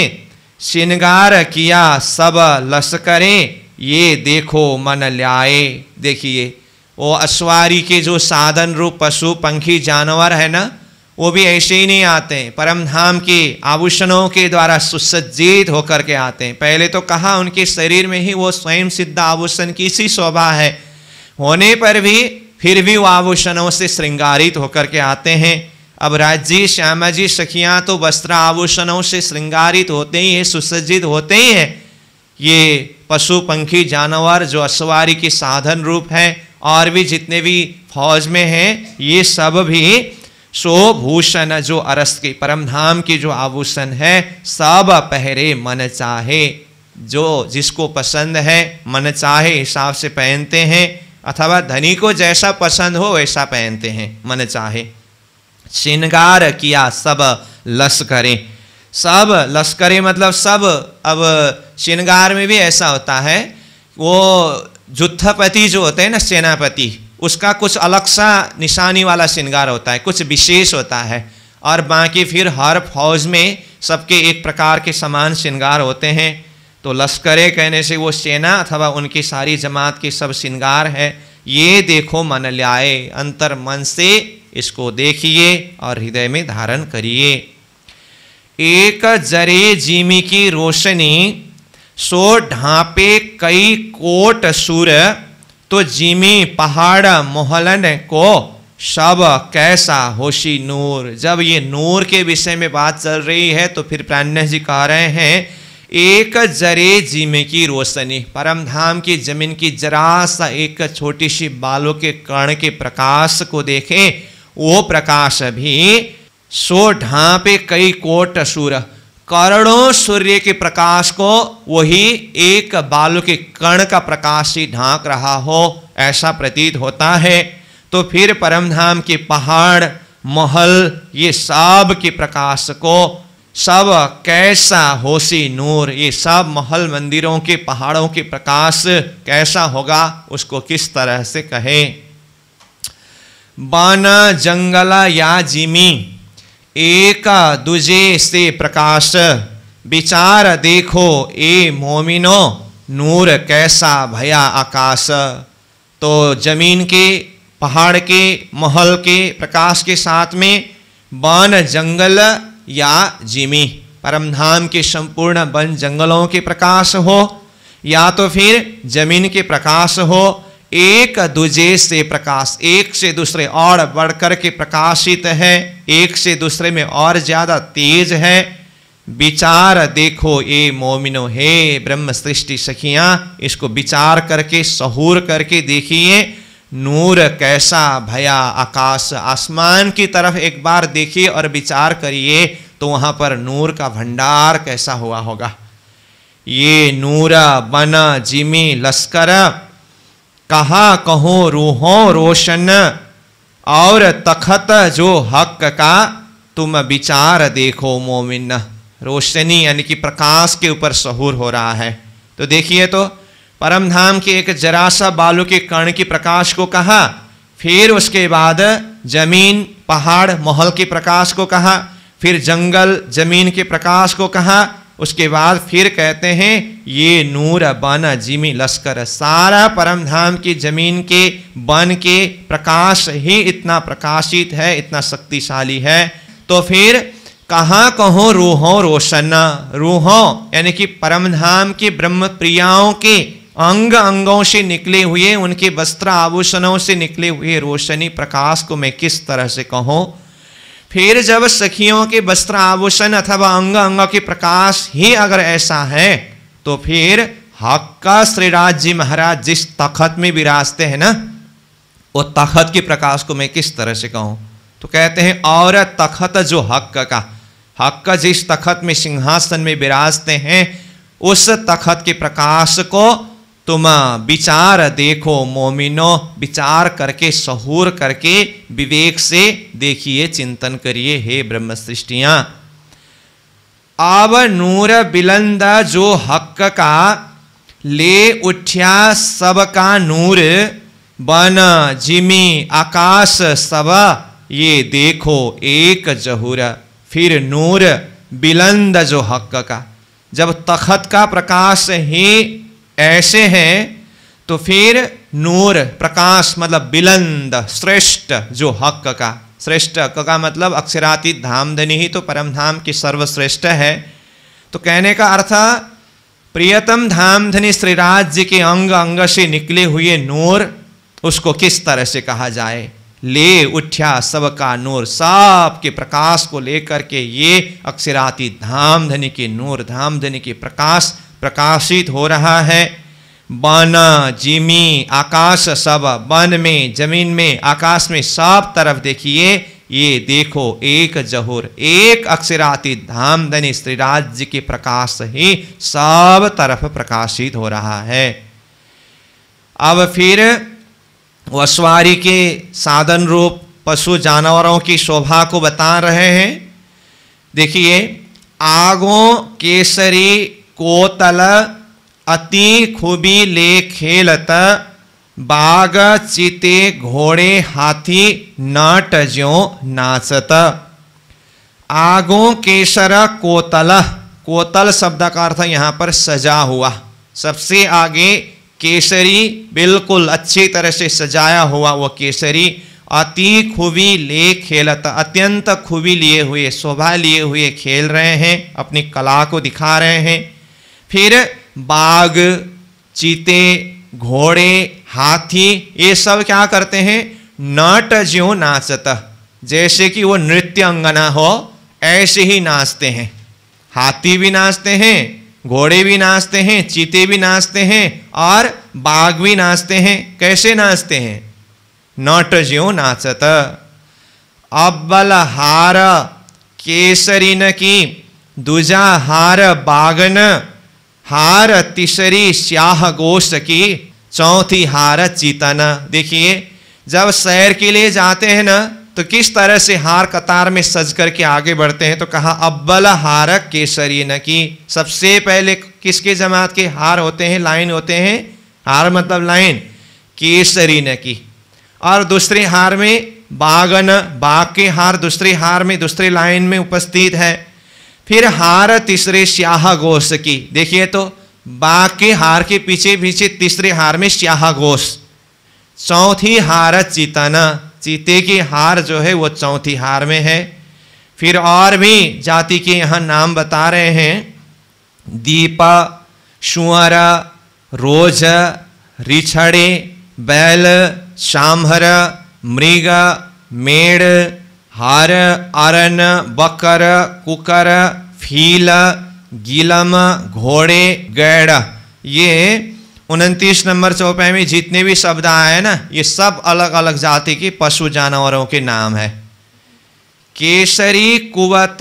श्रृंगार किया सब लश्करे ये देखो मन लाए देखिए वो अश्वारी के जो साधन रूप पशु पंखी जानवर है ना वो भी ऐसे ही नहीं आते हैं परम धाम के आभूषणों के द्वारा सुसज्जित होकर के आते हैं पहले तो कहा उनके शरीर में ही वो स्वयं सिद्ध आभूषण की सी शोभा है होने पर भी फिर भी वो आभूषणों से श्रृंगारित होकर के आते हैं अब राज्य श्यामा जी सखियाँ तो वस्त्र आभूषणों से श्रृंगारित होते ही हैं सुसज्जित होते ही हैं ये पशु पंखी जानवर जो असवारी के साधन रूप है और भी जितने भी फौज में हैं ये सब भी सो भूषण जो अरस के परमधाम के जो आभूषण है सब पहरे मन चाहे जो जिसको पसंद है मन चाहे हिसाब से पहनते हैं अथवा धनी को जैसा पसंद हो वैसा पहनते हैं मन चाहे श्रृंगार किया सब लश्करें सब लश्करें मतलब सब अब श्रृंगार में भी ऐसा होता है वो जुत्थपति जो होते हैं ना सेनापति उसका कुछ अलग सा निशानी वाला श्रृंगार होता है कुछ विशेष होता है और बाकी फिर हर फौज में सबके एक प्रकार के समान श्रृंगार होते हैं तो लश्कर कहने से वो सेना अथवा उनकी सारी जमात के सब श्रृंगार है ये देखो मन लाए अंतर मन से इसको देखिए और हृदय में धारण करिए एक जरे जीमी की रोशनी सो ढांपे कई कोट सूर्य तो जिमी पहाड़ मोहलन को शब कैसा होशी नूर जब ये नूर के विषय में बात चल रही है तो फिर प्राण्य जी कह रहे हैं एक जरे जिमे की रोशनी परम धाम की जमीन की जरा सा एक छोटी सी बालों के कर्ण के प्रकाश को देखें वो प्रकाश भी सो ढांपे कई कोट सूर करोड़ों सूर्य के प्रकाश को वही एक बालू के कण का प्रकाश ही ढांक रहा हो ऐसा प्रतीत होता है तो फिर परमधाम के पहाड़ महल ये सब के प्रकाश को सब कैसा होशी नूर ये सब महल मंदिरों के पहाड़ों के प्रकाश कैसा होगा उसको किस तरह से कहे बाना जंगला या जिमी एक दूजे से प्रकाश विचार देखो ए मोमिनो नूर कैसा भया आकाश तो जमीन के पहाड़ के महल के प्रकाश के साथ में वन जंगल या जिमी परमधाम के संपूर्ण वन जंगलों के प्रकाश हो या तो फिर जमीन के प्रकाश हो एक दूजे से प्रकाश एक से दूसरे और बढ़कर के प्रकाशित है एक से दूसरे में और ज़्यादा तेज है विचार देखो ये मोमिनो हे ब्रह्म सृष्टि सखिया इसको विचार करके सहूर करके देखिए नूर कैसा भया आकाश आसमान की तरफ एक बार देखिए और विचार करिए तो वहां पर नूर का भंडार कैसा हुआ होगा ये नूरा बना जिमी लश्कर कहा कहो रूहों रोशन और तखत जो हक का तुम विचार देखो मोमिन रोशनी यानी कि प्रकाश के ऊपर सहूर हो रहा है तो देखिए तो परम धाम के एक जरासा बालू के कर्ण की प्रकाश को कहा फिर उसके बाद जमीन पहाड़ महल के प्रकाश को कहा फिर जंगल जमीन के प्रकाश को कहा उसके बाद फिर कहते हैं ये नूर बन जिमी लश्कर सारा परम धाम की जमीन के बन के प्रकाश ही इतना प्रकाशित है इतना शक्तिशाली है तो फिर कहाँ कहो रूहो रोशन रूहो यानी कि परमधाम की ब्रह्म प्रियाओं के अंग अंगों से निकले हुए उनके वस्त्र आभूषणों से निकले हुए रोशनी प्रकाश को मैं किस तरह से कहूँ फिर जब सखियों के वस्त्र आभूषण अथवा अंग अंग के प्रकाश ही अगर ऐसा है तो फिर हक्का श्रीराज जी महाराज जिस तखत में विराजते हैं ना वो तखत के प्रकाश को मैं किस तरह से कहूं तो कहते हैं और तखत जो हक्क का हक्क जिस तखत में सिंहासन में विराजते हैं उस तखत के प्रकाश को तुम विचार देखो मोमिनो विचार करके सहूर करके विवेक से देखिए चिंतन करिए हे ब्रह्म सृष्टिया अब नूर बिलंद जो हक का ले उठ्या सब का नूर बन जिमी आकाश सब ये देखो एक जहूर फिर नूर बिलंद जो हक का जब तखत का प्रकाश ही ऐसे हैं तो फिर नूर प्रकाश मतलब बिलंद श्रेष्ठ जो हक का श्रेष्ठ हक का मतलब अक्षराती धामधनी ही तो परम धाम की सर्वश्रेष्ठ है तो कहने का अर्थ प्रियतम धामधनी श्रीराज जी के अंग अंग से निकले हुए नूर उसको किस तरह से कहा जाए ले उठ्या सब का नूर सब के प्रकाश को लेकर के ये अक्षराती धामधनी के नूर धामधनी के प्रकाश प्रकाशित हो रहा है बन जिमी आकाश सब बन में जमीन में आकाश में सब तरफ देखिए ये देखो एक जहूर एक अक्षराती धाम धनी राज्य के प्रकाश ही सब तरफ प्रकाशित हो रहा है अब फिर वसवारी के साधन रूप पशु जानवरों की शोभा को बता रहे हैं देखिए आगों केसरी कोतल अति खूबी ले खेलत बाघ चिते घोड़े हाथी नट ज्यो नाचत आगो केसर कोतल कोतल शब्द का अर्थ यहाँ पर सजा हुआ सबसे आगे केसरी बिल्कुल अच्छी तरह से सजाया हुआ वह केसरी अति खूबी ले खेलत अत्यंत खूबी लिए हुए शोभा लिए हुए खेल रहे हैं अपनी कला को दिखा रहे हैं फिर बाघ चीते घोड़े हाथी ये सब क्या करते हैं नट जो नाचत जैसे कि वो नृत्य अंगना हो ऐसे ही नाचते हैं हाथी भी नाचते हैं घोड़े भी नाचते हैं चीते भी नाचते हैं और बाघ भी नाचते हैं कैसे नाचते हैं नट जो नाचत अब्बल हार केसरीन की दुजा हार बागन हार तीसरी स्याह गोश्त की चौथी हार चीतन देखिए जब शहर के लिए जाते हैं ना तो किस तरह से हार कतार में सज करके आगे बढ़ते हैं तो कहा अब्बल हार केसरी न की सबसे पहले किसके जमात के हार होते हैं लाइन होते हैं हार मतलब लाइन केसरी न की और दूसरे हार में बागन बाग के हार दूसरे हार में दूसरे लाइन में उपस्थित है फिर हार तीसरे स्याह गोश की देखिए तो बाघ के हार के पीछे पीछे तीसरे हार में स्याह गोश चौथी हार चीताना चीते की हार जो है वो चौथी हार में है फिर और भी जाति के यहाँ नाम बता रहे हैं दीपा शुअर रोज रिछड़े बैल शामहर मृग मेड़ हर अरन बकर कुकर फील गिलम घोड़े गैड़ ये उनतीस नंबर चौपाई में जितने भी शब्द आए ना ये सब अलग अलग जाति के पशु जानवरों के नाम है केसरी कुवत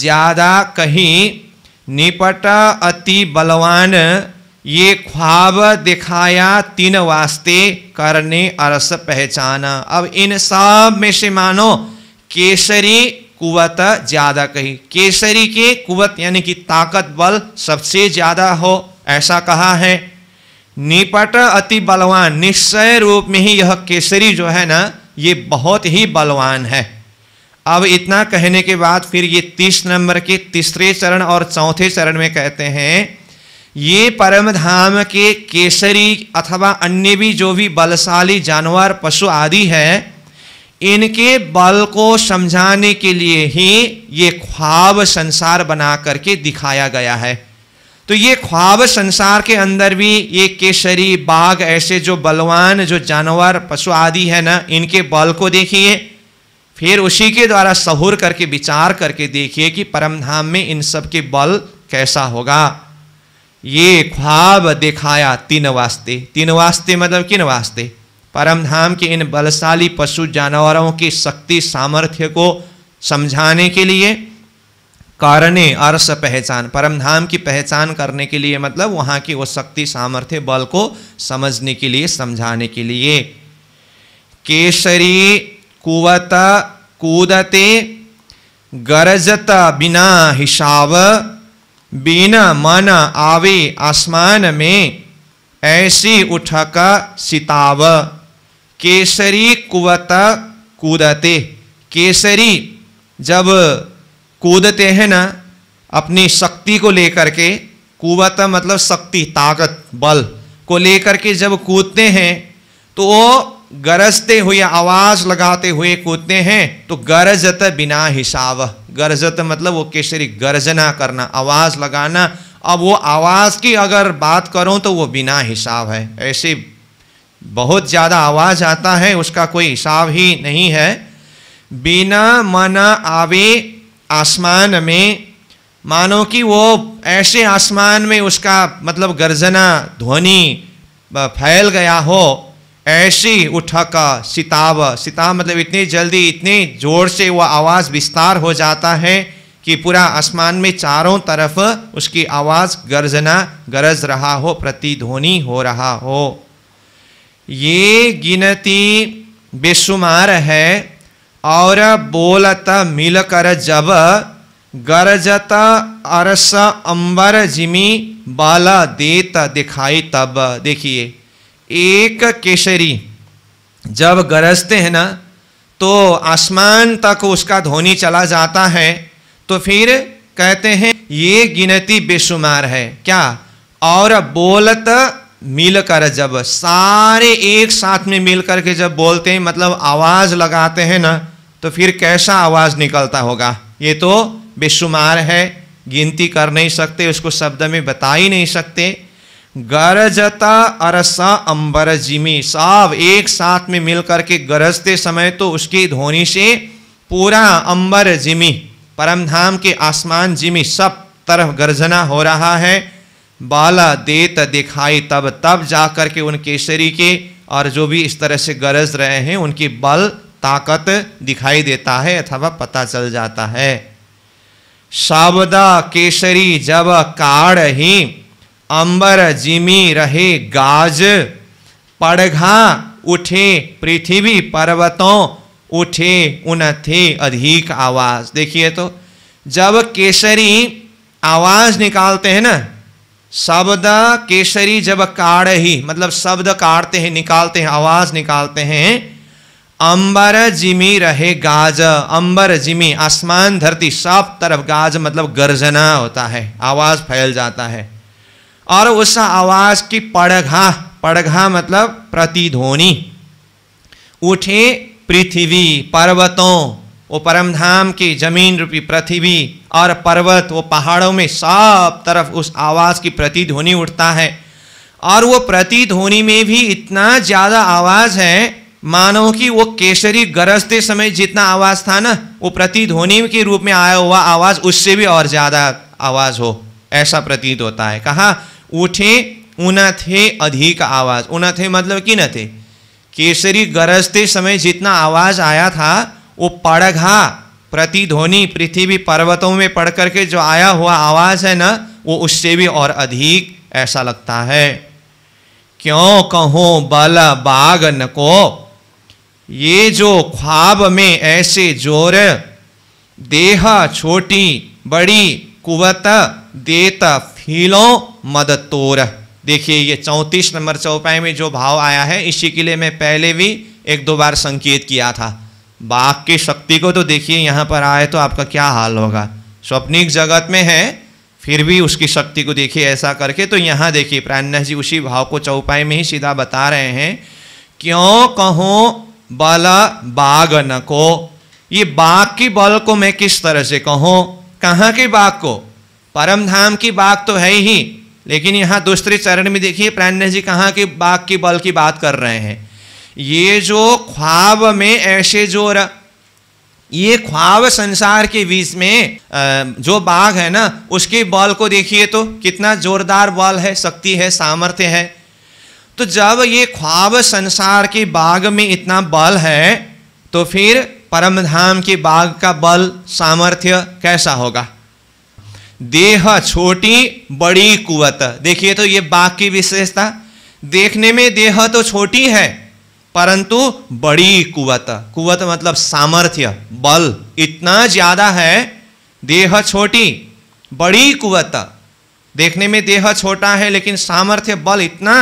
ज्यादा कहीं निपट अति बलवान ये ख्वाब दिखाया तीन वास्ते करने अरस पहचाना अब इन सब में से मानो केसरी कुवत ज़्यादा कही केसरी के कुवत यानी कि ताकत बल सबसे ज़्यादा हो ऐसा कहा है निपट अति बलवान निश्चय रूप में ही यह केसरी जो है ना ये बहुत ही बलवान है अब इतना कहने के बाद फिर ये तीस नंबर के तीसरे चरण और चौथे चरण में कहते हैं ये परम धाम के केसरी अथवा अन्य भी जो भी बलशाली जानवर पशु आदि है इनके बल को समझाने के लिए ही ये ख्वाब संसार बना करके दिखाया गया है तो ये ख्वाब संसार के अंदर भी ये केसरी बाघ ऐसे जो बलवान जो जानवर पशु आदि है ना इनके बल को देखिए फिर उसी के द्वारा सहूर करके विचार करके देखिए कि परमधाम में इन सब के बल कैसा होगा ये ख्वाब दिखाया तीन वास्ते तीन वास्ते मतलब किन वास्ते परमधाम के इन बलशाली पशु जानवरों की शक्ति सामर्थ्य को समझाने के लिए कारणे अर्स पहचान परमधाम की पहचान करने के लिए मतलब वहाँ की वो शक्ति सामर्थ्य बल को समझने के लिए समझाने के लिए केसरी कुवत कूदते गरजत बिना हिसाब बिना मन आवे आसमान में ऐसी उठक सिताव केसरी कुवता कूदते केसरी जब कूदते हैं ना अपनी शक्ति को लेकर के कुवता मतलब शक्ति ताकत बल को लेकर के जब कूदते हैं तो वो गरजते हुए आवाज लगाते हुए कूदते हैं तो गरजत बिना हिसाब गरजत मतलब वो केसरी गर्जना करना आवाज लगाना अब वो आवाज की अगर बात करूं तो वो बिना हिसाब है ऐसे बहुत ज़्यादा आवाज़ आता है उसका कोई हिसाब ही नहीं है बिना मन आवे आसमान में मानो कि वो ऐसे आसमान में उसका मतलब गर्जना ध्वनि फैल गया हो ऐसी उठक सिताब सिताब मतलब इतनी जल्दी इतनी जोर से वह आवाज़ विस्तार हो जाता है कि पूरा आसमान में चारों तरफ उसकी आवाज़ गर्जना गरज रहा हो प्रतिध्वनि हो रहा हो ये गिनती बेसुमार है और बोलत मिलकर जब गरजत अरस अंबर जिमी बाला देत दिखाई तब देखिए एक केसरी जब गरजते हैं ना तो आसमान तक उसका ध्वनि चला जाता है तो फिर कहते हैं ये गिनती बेशुमार है क्या और बोलत मिल कर जब सारे एक साथ में मिल करके जब बोलते हैं मतलब आवाज़ लगाते हैं ना तो फिर कैसा आवाज़ निकलता होगा ये तो बेशुमार है गिनती कर नहीं सकते उसको शब्द में बता ही नहीं सकते गरजता अरसा अंबर जिमी सब एक साथ में मिल करके गरजते समय तो उसकी ध्वनि से पूरा अंबर जिमी परमधाम के आसमान जिमी सब तरफ गर्जना हो रहा है बाला देत दिखाई तब तब जा कर के उन केसरी के और जो भी इस तरह से गरज रहे हैं उनकी बल ताकत दिखाई देता है अथवा पता चल जाता है शावदा केसरी जब काढ़ ही अंबर जिमी रहे गाज पड़घा उठे पृथ्वी पर्वतों उठे उन थे अधिक आवाज देखिए तो जब केसरी आवाज निकालते हैं ना शब्द केसरी जब काढ़ ही मतलब शब्द काटते हैं निकालते हैं आवाज निकालते हैं अंबर जिमी रहे गाज अंबर जिमी आसमान धरती सब तरफ गाज मतलब गर्जना होता है आवाज फैल जाता है और उस आवाज की पड़घा पड़घा मतलब प्रतिध्वनि उठे पृथ्वी पर्वतों वो परमधाम की जमीन रूपी पृथ्वी और पर्वत वो पहाड़ों में सब तरफ उस आवाज़ की प्रतिध्वनि उठता है और वो प्रतिध्वनि में भी इतना ज़्यादा आवाज़ है मानो कि वो केसरी गरजते समय जितना आवाज़ था ना वो प्रतिध्वनि के रूप में आया हुआ आवाज़ उससे भी और ज़्यादा आवाज़ हो ऐसा प्रतीत होता है कहा उठे ऊना थे अधिक आवाज़ ऊना थे मतलब कि न थे केसरी गरजते समय जितना आवाज़ आया था वो पड़घा प्रतिध्वनि पृथ्वी पर्वतों में पढ़ करके जो आया हुआ आवाज़ है ना वो उससे भी और अधिक ऐसा लगता है क्यों कहो बल बाग नको ये जो ख्वाब में ऐसे जोर देह छोटी बड़ी कुवत देत फीलो मद तोर देखिए ये चौंतीस नंबर चौपाई में जो भाव आया है इसी के लिए मैं पहले भी एक दो बार संकेत किया था बाघ की शक्ति को तो देखिए यहाँ पर आए तो आपका क्या हाल होगा स्वप्निक जगत में है फिर भी उसकी शक्ति को देखिए ऐसा करके तो यहाँ देखिए प्राणनाथ जी उसी भाव को चौपाई में ही सीधा बता रहे हैं क्यों कहो बल बाघ न को ये बाघ की बल को मैं किस तरह से कहूँ कहाँ के बाघ को परम धाम की बाघ तो है ही लेकिन यहाँ दूसरे चरण में देखिए प्राणनाथ जी कहाँ के बाघ की बल की बात कर रहे हैं ये जो ख्वाब में ऐसे जोर ये ख्वाब संसार के बीच में जो बाघ है ना उसके बल को देखिए तो कितना जोरदार बल है शक्ति है सामर्थ्य है तो जब ये ख्वाब संसार के बाघ में इतना बल है तो फिर परमधाम के बाघ का बल सामर्थ्य कैसा होगा देह छोटी बड़ी कुवत देखिए तो ये बाघ की विशेषता देखने में देह तो छोटी है परंतु बड़ी कुवत कुवत मतलब सामर्थ्य बल इतना ज्यादा है देह छोटी बड़ी कुवत देखने में देह छोटा है लेकिन सामर्थ्य बल इतना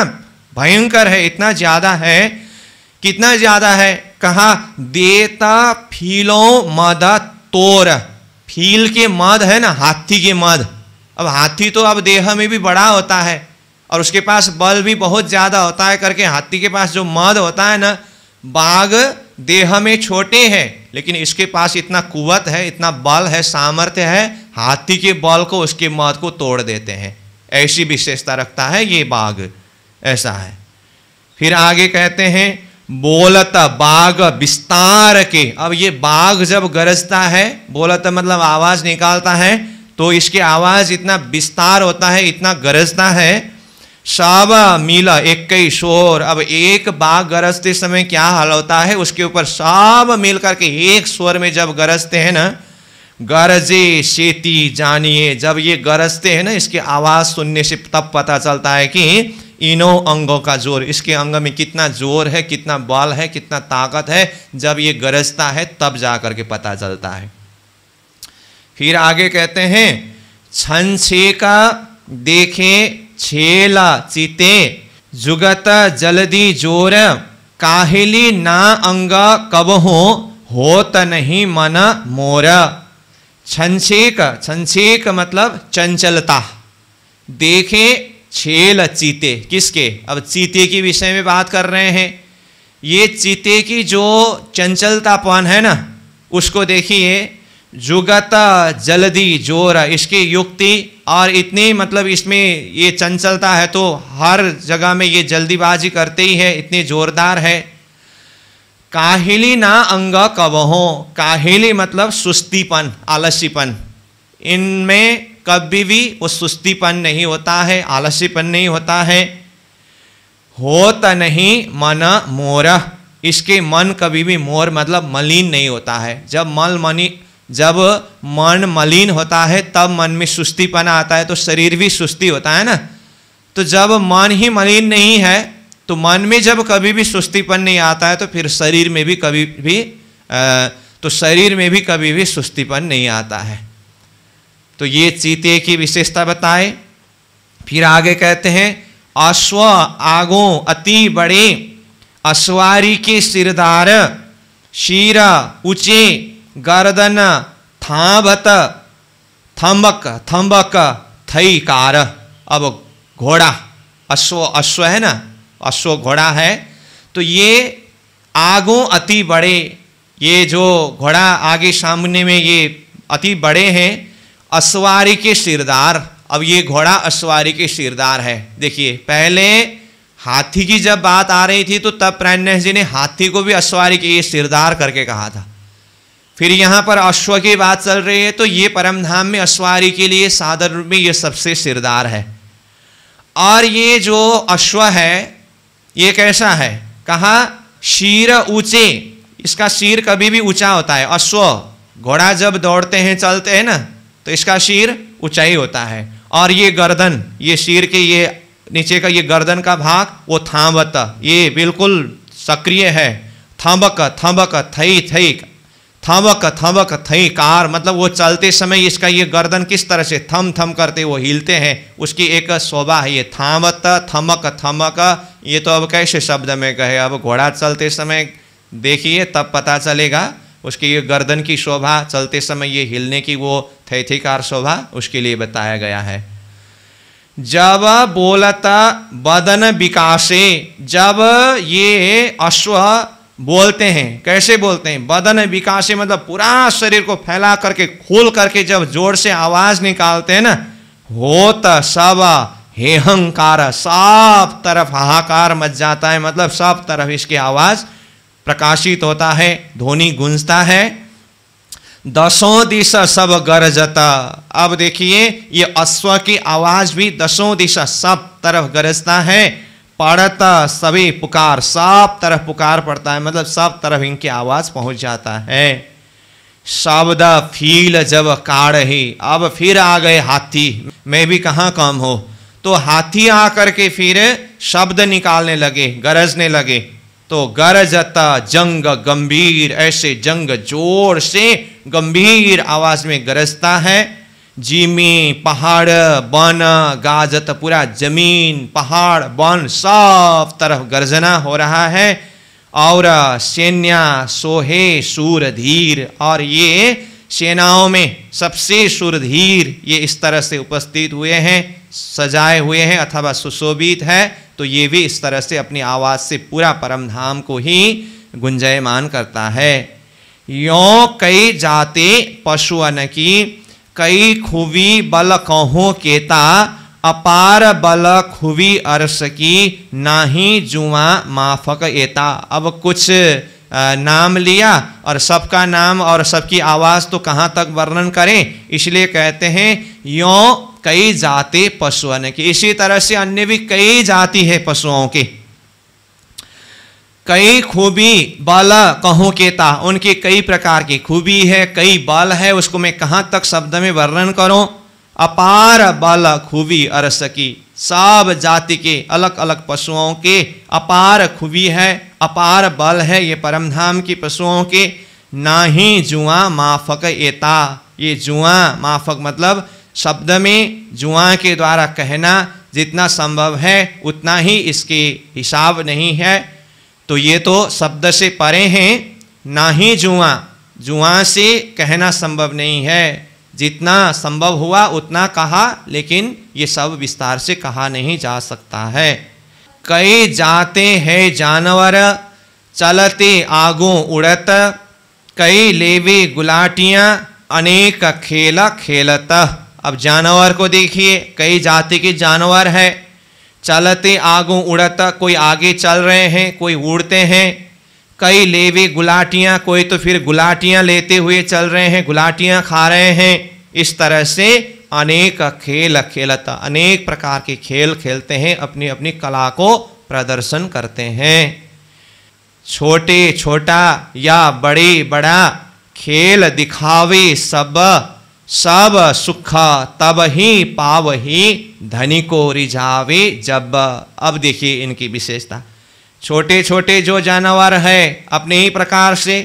भयंकर है इतना ज्यादा है कितना ज्यादा है कहा देता फीलो मद तोर फील के मद है ना हाथी के मद अब हाथी तो अब देह में भी बड़ा होता है और उसके पास बल भी बहुत ज़्यादा होता है करके हाथी के पास जो मद होता है ना बाघ देह में छोटे हैं लेकिन इसके पास इतना कुवत है इतना बल है सामर्थ्य है हाथी के बल को उसके मद को तोड़ देते हैं ऐसी विशेषता रखता है ये बाघ ऐसा है फिर आगे कहते हैं बोलत बाघ विस्तार के अब ये बाघ जब गरजता है बोलत मतलब आवाज़ निकालता है तो इसके आवाज़ इतना विस्तार होता है इतना गरजता है सावा मीला एक कई शोर अब एक बाघ गरजते समय क्या हाल होता है उसके ऊपर सब मिल करके एक स्वर में जब गरजते हैं ना गरजे शेती जानिए जब ये गरजते हैं ना इसकी आवाज़ सुनने से तब पता चलता है कि इनो अंगों का जोर इसके अंग में कितना जोर है कितना बल है कितना ताकत है जब ये गरजता है तब जा करके पता चलता है फिर आगे कहते हैं छन छे का देखें छेला चिते जुगत जलदी जोर काहिली ना अंग कबहो होत नहीं मन मोर छंछेक छंछेक मतलब चंचलता देखे छेल चीते किसके अब चीते के विषय में बात कर रहे हैं ये चीते की जो चंचलतापन है ना उसको देखिए जुगत जल्दी जोर इसकी युक्ति और इतनी मतलब इसमें ये चंचलता है तो हर जगह में ये जल्दीबाजी करते ही है इतने जोरदार है काहिली ना अंग कबहो काहिली मतलब सुस्तीपन आलस्यपन इनमें कभी भी वो सुस्तीपन नहीं होता है आलस्यपन नहीं होता है होता नहीं मन मोर इसके मन कभी भी मोर मतलब मलिन नहीं होता है जब मल मनी जब मन मलिन होता है तब मन में सुस्तीपन आता है तो शरीर भी सुस्ती होता है ना तो जब मन ही मलिन नहीं है तो मन में जब कभी भी सुस्तीपन नहीं आता है तो फिर शरीर में भी कभी भी आ, तो शरीर में भी कभी भी सुस्तीपन नहीं आता है तो ये चीते की विशेषता बताए फिर आगे कहते हैं अश्व आगो अति बड़े अश्वारी के सिरदार शीरा ऊंचे गर्दन थांबत थम्बक थम्बक थई कार अब घोड़ा अश्व अश्व है ना अश्व घोड़ा है तो ये आगों अति बड़े ये जो घोड़ा आगे सामने में ये अति बड़े हैं अश्वारी के सिरदार अब ये घोड़ा अश्वारी के सिरदार है देखिए पहले हाथी की जब बात आ रही थी तो तब प्राण्य जी ने हाथी को भी अश्वारी के ये सिरदार करके कहा था फिर यहाँ पर अश्व की बात चल रही है तो ये परमधाम में अश्वारी के लिए सादर में ये सबसे सिरदार है और ये जो अश्व है ये कैसा है कहा शीर ऊंचे इसका शीर कभी भी ऊंचा होता है अश्व घोड़ा जब दौड़ते हैं चलते हैं ना तो इसका शीर ऊंचाई होता है और ये गर्दन ये शीर के ये नीचे का ये गर्दन का भाग वो थांबत ये बिल्कुल सक्रिय है थम्बक थम्बक थई थई थमक थमक थई कार मतलब वो चलते समय इसका ये गर्दन किस तरह से थम थम करते वो हिलते हैं उसकी एक शोभा है ये थामत थमक थमक ये तो अब कैसे शब्द में कहे अब घोड़ा चलते समय देखिए तब पता चलेगा उसकी ये गर्दन की शोभा चलते समय ये हिलने की वो थैथिकार शोभा उसके लिए बताया गया है जब बोलता बदन विकासे जब ये अश्व बोलते हैं कैसे बोलते हैं बदन विकास मतलब पूरा शरीर को फैला करके खोल करके जब जोर से आवाज निकालते हैं ना होत सब हेहंकार सब तरफ हाहाकार मच जाता है मतलब सब तरफ इसकी आवाज प्रकाशित होता है ध्वनि गूंजता है दसों दिशा सब गरजता अब देखिए ये अश्व की आवाज भी दसों दिशा सब तरफ गरजता है पड़ता सभी पुकार सब तरफ पुकार पड़ता है मतलब सब तरफ इनकी आवाज़ पहुंच जाता है शब्द फील जब काड ही अब फिर आ गए हाथी मैं भी कहाँ काम हो तो हाथी आकर के फिर शब्द निकालने लगे गरजने लगे तो गरजता जंग गंभीर ऐसे जंग जोर से गंभीर आवाज में गरजता है जिमी पहाड़ वन गाजत पूरा जमीन पहाड़ वन सब तरफ गर्जना हो रहा है और सैन्य सोहे सूरधीर और ये सेनाओं में सबसे सूरधीर ये इस तरह से उपस्थित हुए हैं सजाए हुए हैं अथवा सुशोभित है तो ये भी इस तरह से अपनी आवाज़ से पूरा परम धाम को ही गुंजयमान करता है यो कई जाते पशुअन की कई खुवी बल कहो केता अपार बल खुवी अर्श की नाही जुआ माफक एता अब कुछ नाम लिया और सबका नाम और सबकी आवाज़ तो कहाँ तक वर्णन करें इसलिए कहते हैं यों कई जाति पशुओं की इसी तरह से अन्य भी कई जाति है पशुओं की कई खूबी बाला कहो केता उनकी कई प्रकार की खूबी है कई बाल है उसको मैं कहाँ तक शब्द में वर्णन करूँ अपार बाला खूबी अरस की सब जाति के अलग अलग पशुओं के अपार खूबी है अपार बल है ये परमधाम की पशुओं के ना ही जुआ माफक एता ये जुआ माफक मतलब शब्द में जुआ के द्वारा कहना जितना संभव है उतना ही इसके हिसाब नहीं है तो ये तो शब्द से परे हैं ना ही जुआ जुआ से कहना संभव नहीं है जितना संभव हुआ उतना कहा लेकिन ये सब विस्तार से कहा नहीं जा सकता है कई जाते हैं जानवर चलते आगों उड़त कई लेवे गुलाटियाँ अनेक खेला खेलत अब जानवर को देखिए कई जाति के जानवर है चलते आगो उड़ता कोई आगे चल रहे हैं कोई उड़ते हैं कई लेवे गुलाटियाँ कोई तो फिर गुलाटियाँ लेते हुए चल रहे हैं गुलाटियाँ खा रहे हैं इस तरह से अनेक खेल खेलता अनेक प्रकार के खेल खेलते हैं अपनी अपनी कला को प्रदर्शन करते हैं छोटे छोटा या बड़े बड़ा खेल दिखावे सब सब सुख तब ही पाव ही धनी को रिझावे जब अब देखिए इनकी विशेषता छोटे छोटे जो जानवर है अपने ही प्रकार से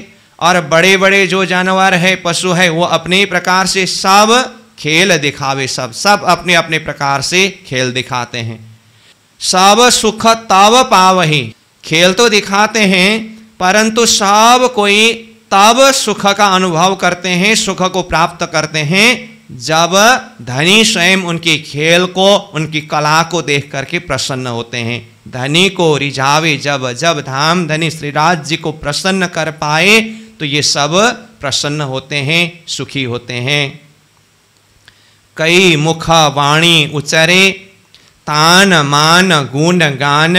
और बड़े बड़े जो जानवर है पशु है वो अपने ही प्रकार से सब खेल दिखावे सब सब अपने अपने प्रकार से खेल दिखाते हैं सब सुख तब पाव ही खेल तो दिखाते हैं परंतु सब कोई तब सुख का अनुभव करते हैं सुख को प्राप्त करते हैं जब धनी स्वयं उनकी खेल को उनकी कला को देख करके प्रसन्न होते हैं धनी को रिझावे जब जब धाम धनी श्रीराज जी को प्रसन्न कर पाए तो ये सब प्रसन्न होते हैं सुखी होते हैं कई मुख वाणी उचरे तान मान गुण गान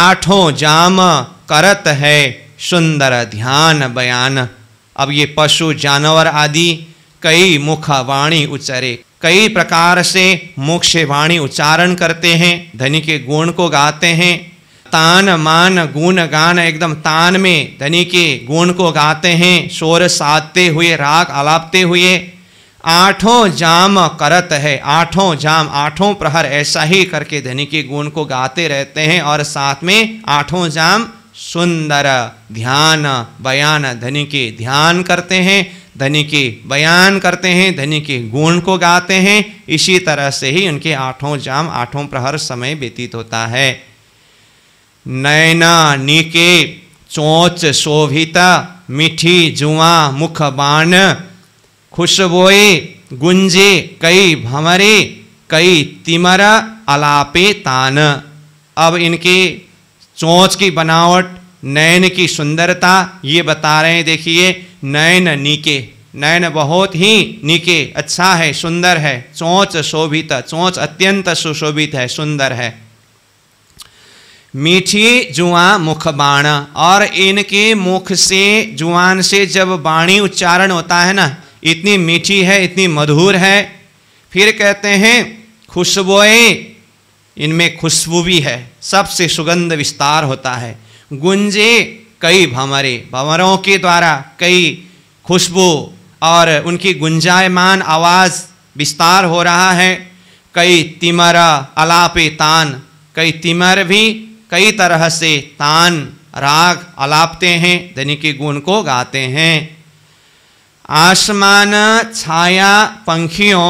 आठों जाम करत है सुंदर ध्यान बयान अब ये पशु जानवर आदि कई वाणी उच्चरे कई प्रकार से मोक्ष वाणी उच्चारण करते हैं धनी के गुण को गाते हैं तान मान गुण गान एकदम तान में धनी के गुण को गाते हैं शोर साधते हुए राग अलापते हुए आठों जाम करत है आठों जाम आठों प्रहर ऐसा ही करके धनी के गुण को गाते रहते हैं और साथ में आठों जाम सुंदर ध्यान बयान धनी के ध्यान करते हैं धनी के बयान करते हैं धनी के गुण को गाते हैं इसी तरह से ही उनके आठों जाम आठों प्रहर समय व्यतीत होता है नयना नीके चोच शोभिता मिठी जुआ मुख बाण खुशबोए गुंजे कई भमरे कई तिमर अलापे तान अब इनके चोंच की बनावट नयन की सुंदरता ये बता रहे हैं देखिए नयन नीके नयन बहुत ही नीके अच्छा है सुंदर है चोंच शोभित चोंच अत्यंत सुशोभित है सुंदर है मीठी जुआ मुख बाण और इनके मुख से जुआन से जब बाणी उच्चारण होता है ना इतनी मीठी है इतनी मधुर है फिर कहते हैं खुशबोए इनमें खुशबू भी है सबसे सुगंध विस्तार होता है गुंजे कई भंवरे भंवरों के द्वारा कई खुशबू और उनकी गुंजायमान आवाज़ विस्तार हो रहा है कई तिमर अलापे तान कई तिमर भी कई तरह से तान राग अलापते हैं धनी के गुण को गाते हैं आसमान छाया पंखियों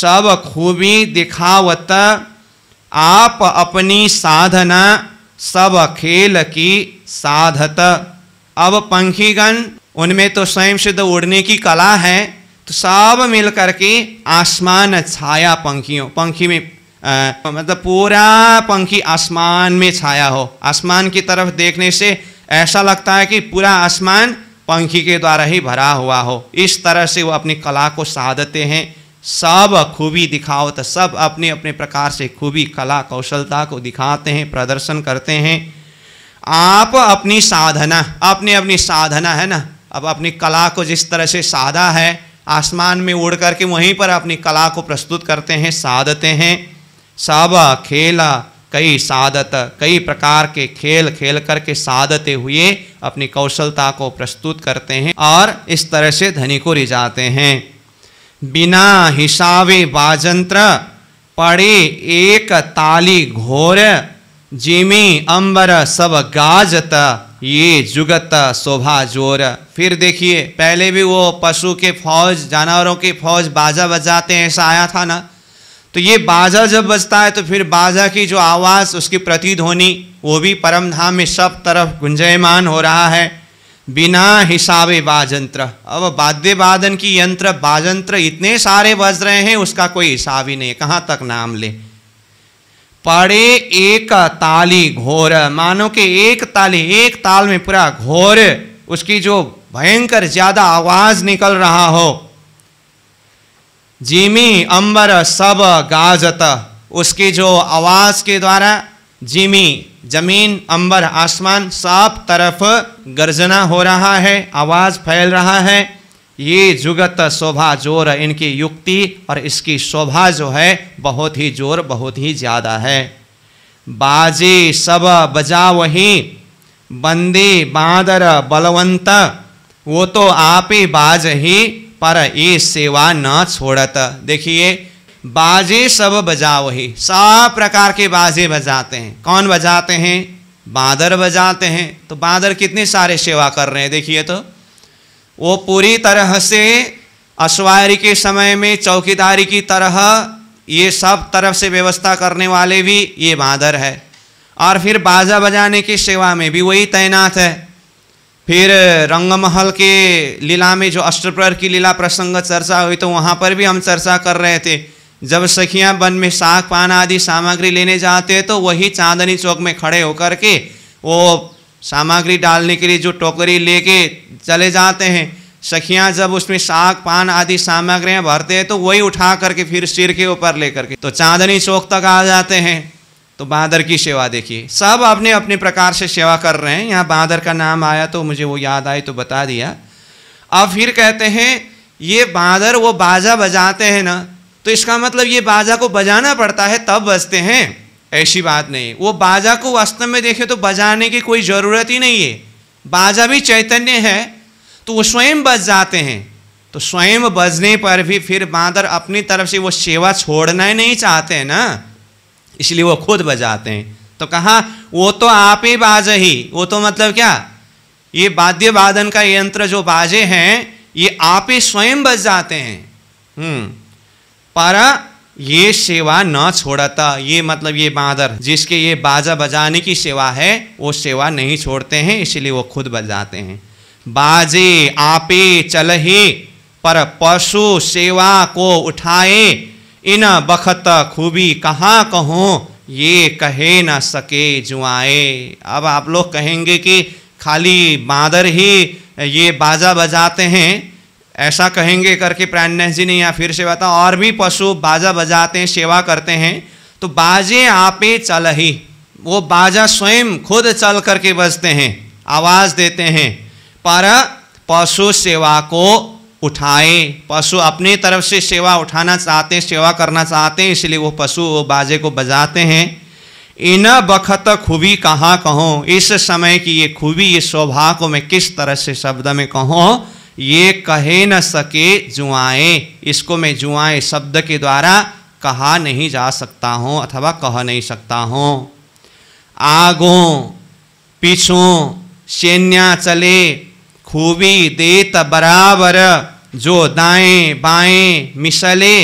सब खूबी दिखावत आप अपनी साधना सब खेल की साधत अब पंखीगण उनमें तो स्वयं सिद्ध उड़ने की कला है तो सब मिल करके आसमान छाया पंखियों पंखी में आ, मतलब पूरा पंखी आसमान में छाया हो आसमान की तरफ देखने से ऐसा लगता है कि पूरा आसमान पंखी के द्वारा ही भरा हुआ हो इस तरह से वो अपनी कला को साधते हैं सब खूबी दिखावत सब अपने अपने प्रकार से खूबी कला कौशलता को दिखाते हैं प्रदर्शन करते हैं आप अपनी साधना अपने अपनी साधना है ना अब अपनी कला को जिस तरह से साधा है आसमान में उड़ करके वहीं पर अपनी कला को प्रस्तुत करते हैं साधते हैं सब खेला कई साधत कई प्रकार के खेल खेल करके साधते हुए अपनी कौशलता को प्रस्तुत करते हैं और इस तरह से धनी को रिझाते हैं बिना हिसाबे बाजंत्र पड़े एक ताली घोर जिमी अंबर सब गाजत ये जुगत शोभा जोर फिर देखिए पहले भी वो पशु के फौज जानवरों के फौज बाजा बजाते हैं ऐसा आया था ना तो ये बाजा जब बजता है तो फिर बाजा की जो आवाज़ उसकी प्रतिध्वनि वो भी परमधाम में सब तरफ गुंजयमान हो रहा है बिना हिसाबे बाजंत्र अब वाद्य वादन की यंत्र बाजंत्र इतने सारे बज रहे हैं उसका कोई हिसाब ही नहीं कहां तक नाम ले पड़े एक ताली घोर मानो कि एक ताली एक ताल में पूरा घोर उसकी जो भयंकर ज्यादा आवाज निकल रहा हो जिमी अंबर सब गाजत उसकी जो आवाज के द्वारा जिमी जमीन अंबर आसमान साफ तरफ गर्जना हो रहा है आवाज़ फैल रहा है ये जुगत शोभा जोर इनकी युक्ति और इसकी शोभा जो है बहुत ही जोर बहुत ही ज़्यादा है बाजे सब बजा वही बंदी बादर बलवंत वो तो आप ही बाज ही पर ये सेवा न छोड़त देखिए बाजे सब बजाओ ही सब प्रकार के बाजे बजाते हैं कौन बजाते हैं बादर बजाते हैं तो बादर कितने सारे सेवा कर रहे हैं देखिए तो वो पूरी तरह से अश्वारी के समय में चौकीदारी की तरह ये सब तरफ से व्यवस्था करने वाले भी ये बादर है और फिर बाजा बजाने की सेवा में भी वही तैनात है फिर रंगमहल के लीला में जो अष्टप्रहर की लीला प्रसंग चर्चा हुई तो वहाँ पर भी हम चर्चा कर रहे थे जब सखियां वन में साग पान आदि सामग्री लेने जाते हैं तो वही चांदनी चौक में खड़े होकर के वो सामग्री डालने के लिए जो टोकरी लेके चले जाते हैं सखियां जब उसमें साग पान आदि सामग्रियाँ भरते हैं तो वही उठा करके फिर सिर के ऊपर लेकर के तो चांदनी चौक तक आ जाते हैं तो बादर की सेवा देखिए सब अपने अपने प्रकार से सेवा कर रहे हैं यहाँ बादर का नाम आया तो मुझे वो याद आई तो बता दिया अब फिर कहते हैं ये बादर वो बाजा बजाते हैं ना तो इसका मतलब ये बाजा को बजाना पड़ता है तब बजते हैं ऐसी बात नहीं वो बाजा को वास्तव में देखे तो बजाने की कोई ज़रूरत ही नहीं है बाजा भी चैतन्य है तो वो स्वयं बज जाते हैं तो स्वयं बजने पर भी फिर बांदर अपनी तरफ से वो सेवा छोड़ना ही नहीं चाहते हैं ना इसलिए वो खुद बजाते हैं तो कहा वो तो आप ही बाज ही वो तो मतलब क्या ये वाद्य वादन का यंत्र जो बाजे हैं ये आप ही स्वयं बज जाते हैं हम्म पर ये सेवा न छोड़ता ये मतलब ये बादर जिसके ये बाजा बजाने की सेवा है वो सेवा नहीं छोड़ते हैं इसलिए वो खुद बजाते हैं बाजे आपे चलहे पर पशु सेवा को उठाए इन बखत खूबी कहाँ कहो ये कहे न सके जुआए अब आप लोग कहेंगे कि खाली बादर ही ये बाजा बजाते हैं ऐसा कहेंगे करके प्राणनाथ जी ने यहाँ फिर से बताया और भी पशु बाजा बजाते हैं सेवा करते हैं तो बाजे आपे चल ही वो बाजा स्वयं खुद चल करके बजते हैं आवाज़ देते हैं पर पशु सेवा को उठाए पशु अपनी तरफ से सेवा उठाना चाहते हैं सेवा करना चाहते हैं इसलिए वो पशु वो बाजे को बजाते हैं इन बखत खूबी कहाँ कहो इस समय की ये खूबी ये शोभा को मैं किस तरह से शब्द में कहूँ ये कहे न सके जुआए इसको मैं जुआए शब्द के द्वारा कहा नहीं जा सकता हूँ अथवा कह नहीं सकता हूँ आगों पीछो सेन्या चले खूबी देत बराबर जो दाएं बाएं मिसले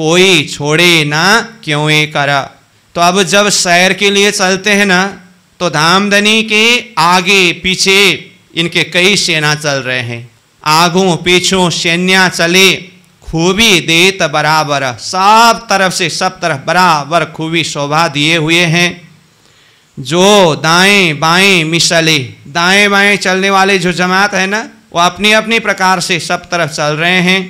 कोई छोड़े ना क्यों कर तो अब जब शहर के लिए चलते हैं ना तो धामधनी के आगे पीछे इनके कई सेना चल रहे हैं आगों पीछों सैन्या चले खूबी देत बराबर सब तरफ से सब तरफ बराबर खूबी शोभा दिए हुए हैं जो दाएं बाएं मिसले दाएं बाएं चलने वाले जो जमात है ना वो अपनी अपनी प्रकार से सब तरफ चल रहे हैं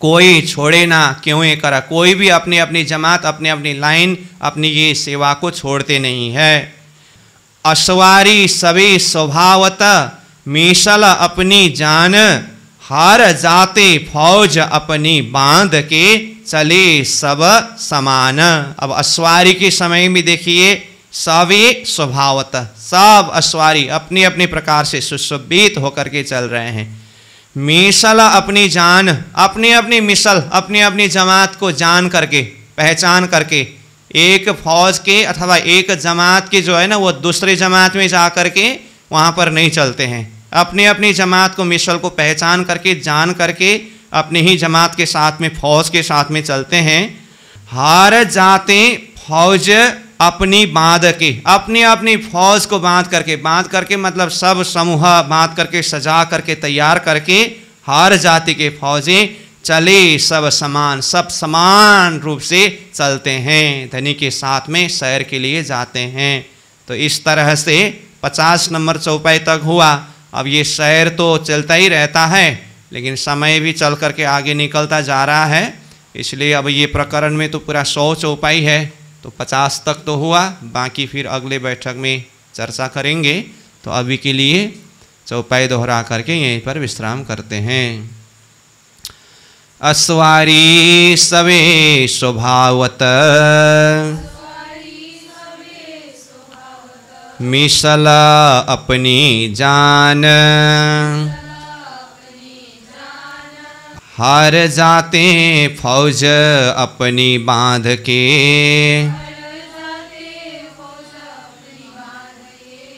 कोई छोड़े ना क्यों कर कोई भी अपनी अपनी जमात अपनी अपनी लाइन अपनी ये सेवा को छोड़ते नहीं है अश्वारी सभी स्वभावतः मिसल अपनी जान हर जाते फौज अपनी बांध के चले सब समान अब अश्वारी के समय में देखिए सवे स्वभावत सब अश्वारी अपने अपने प्रकार से सुशोभित होकर के चल रहे हैं मिसल अपनी जान अपने अपनी मिसल अपने अपनी जमात को जान करके पहचान करके एक फौज के अथवा एक जमात के जो है ना वो दूसरे जमात में जा कर के वहाँ पर नहीं चलते हैं अपनी अपनी जमात को मिसल को पहचान करके जान करके अपने ही जमात के साथ में फौज के साथ में चलते हैं हार जाते फौज अपनी बांध के अपनी अपनी फौज को बांध करके बांध करके मतलब सब समूह बांध करके सजा करके तैयार करके हर जाति के फौजें चले सब समान सब समान रूप से चलते हैं धनी के साथ में शहर के लिए जाते हैं तो इस तरह से पचास नंबर चौपाई तक हुआ अब ये शहर तो चलता ही रहता है लेकिन समय भी चल करके आगे निकलता जा रहा है इसलिए अब ये प्रकरण में तो पूरा सौ चौपाई है तो पचास तक तो हुआ बाकी फिर अगले बैठक में चर्चा करेंगे तो अभी के लिए चौपाई दोहरा करके यहीं पर विश्राम करते हैं अस्वारी सवे स्वभावत मिसला अपनी जान हार जाते फौज अपनी बांध के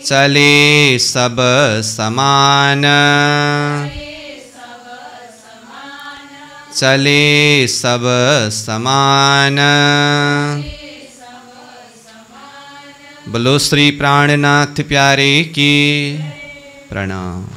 चले सब समान चले सब समान बोलो श्री प्राणनाथ प्यारे की प्रणाम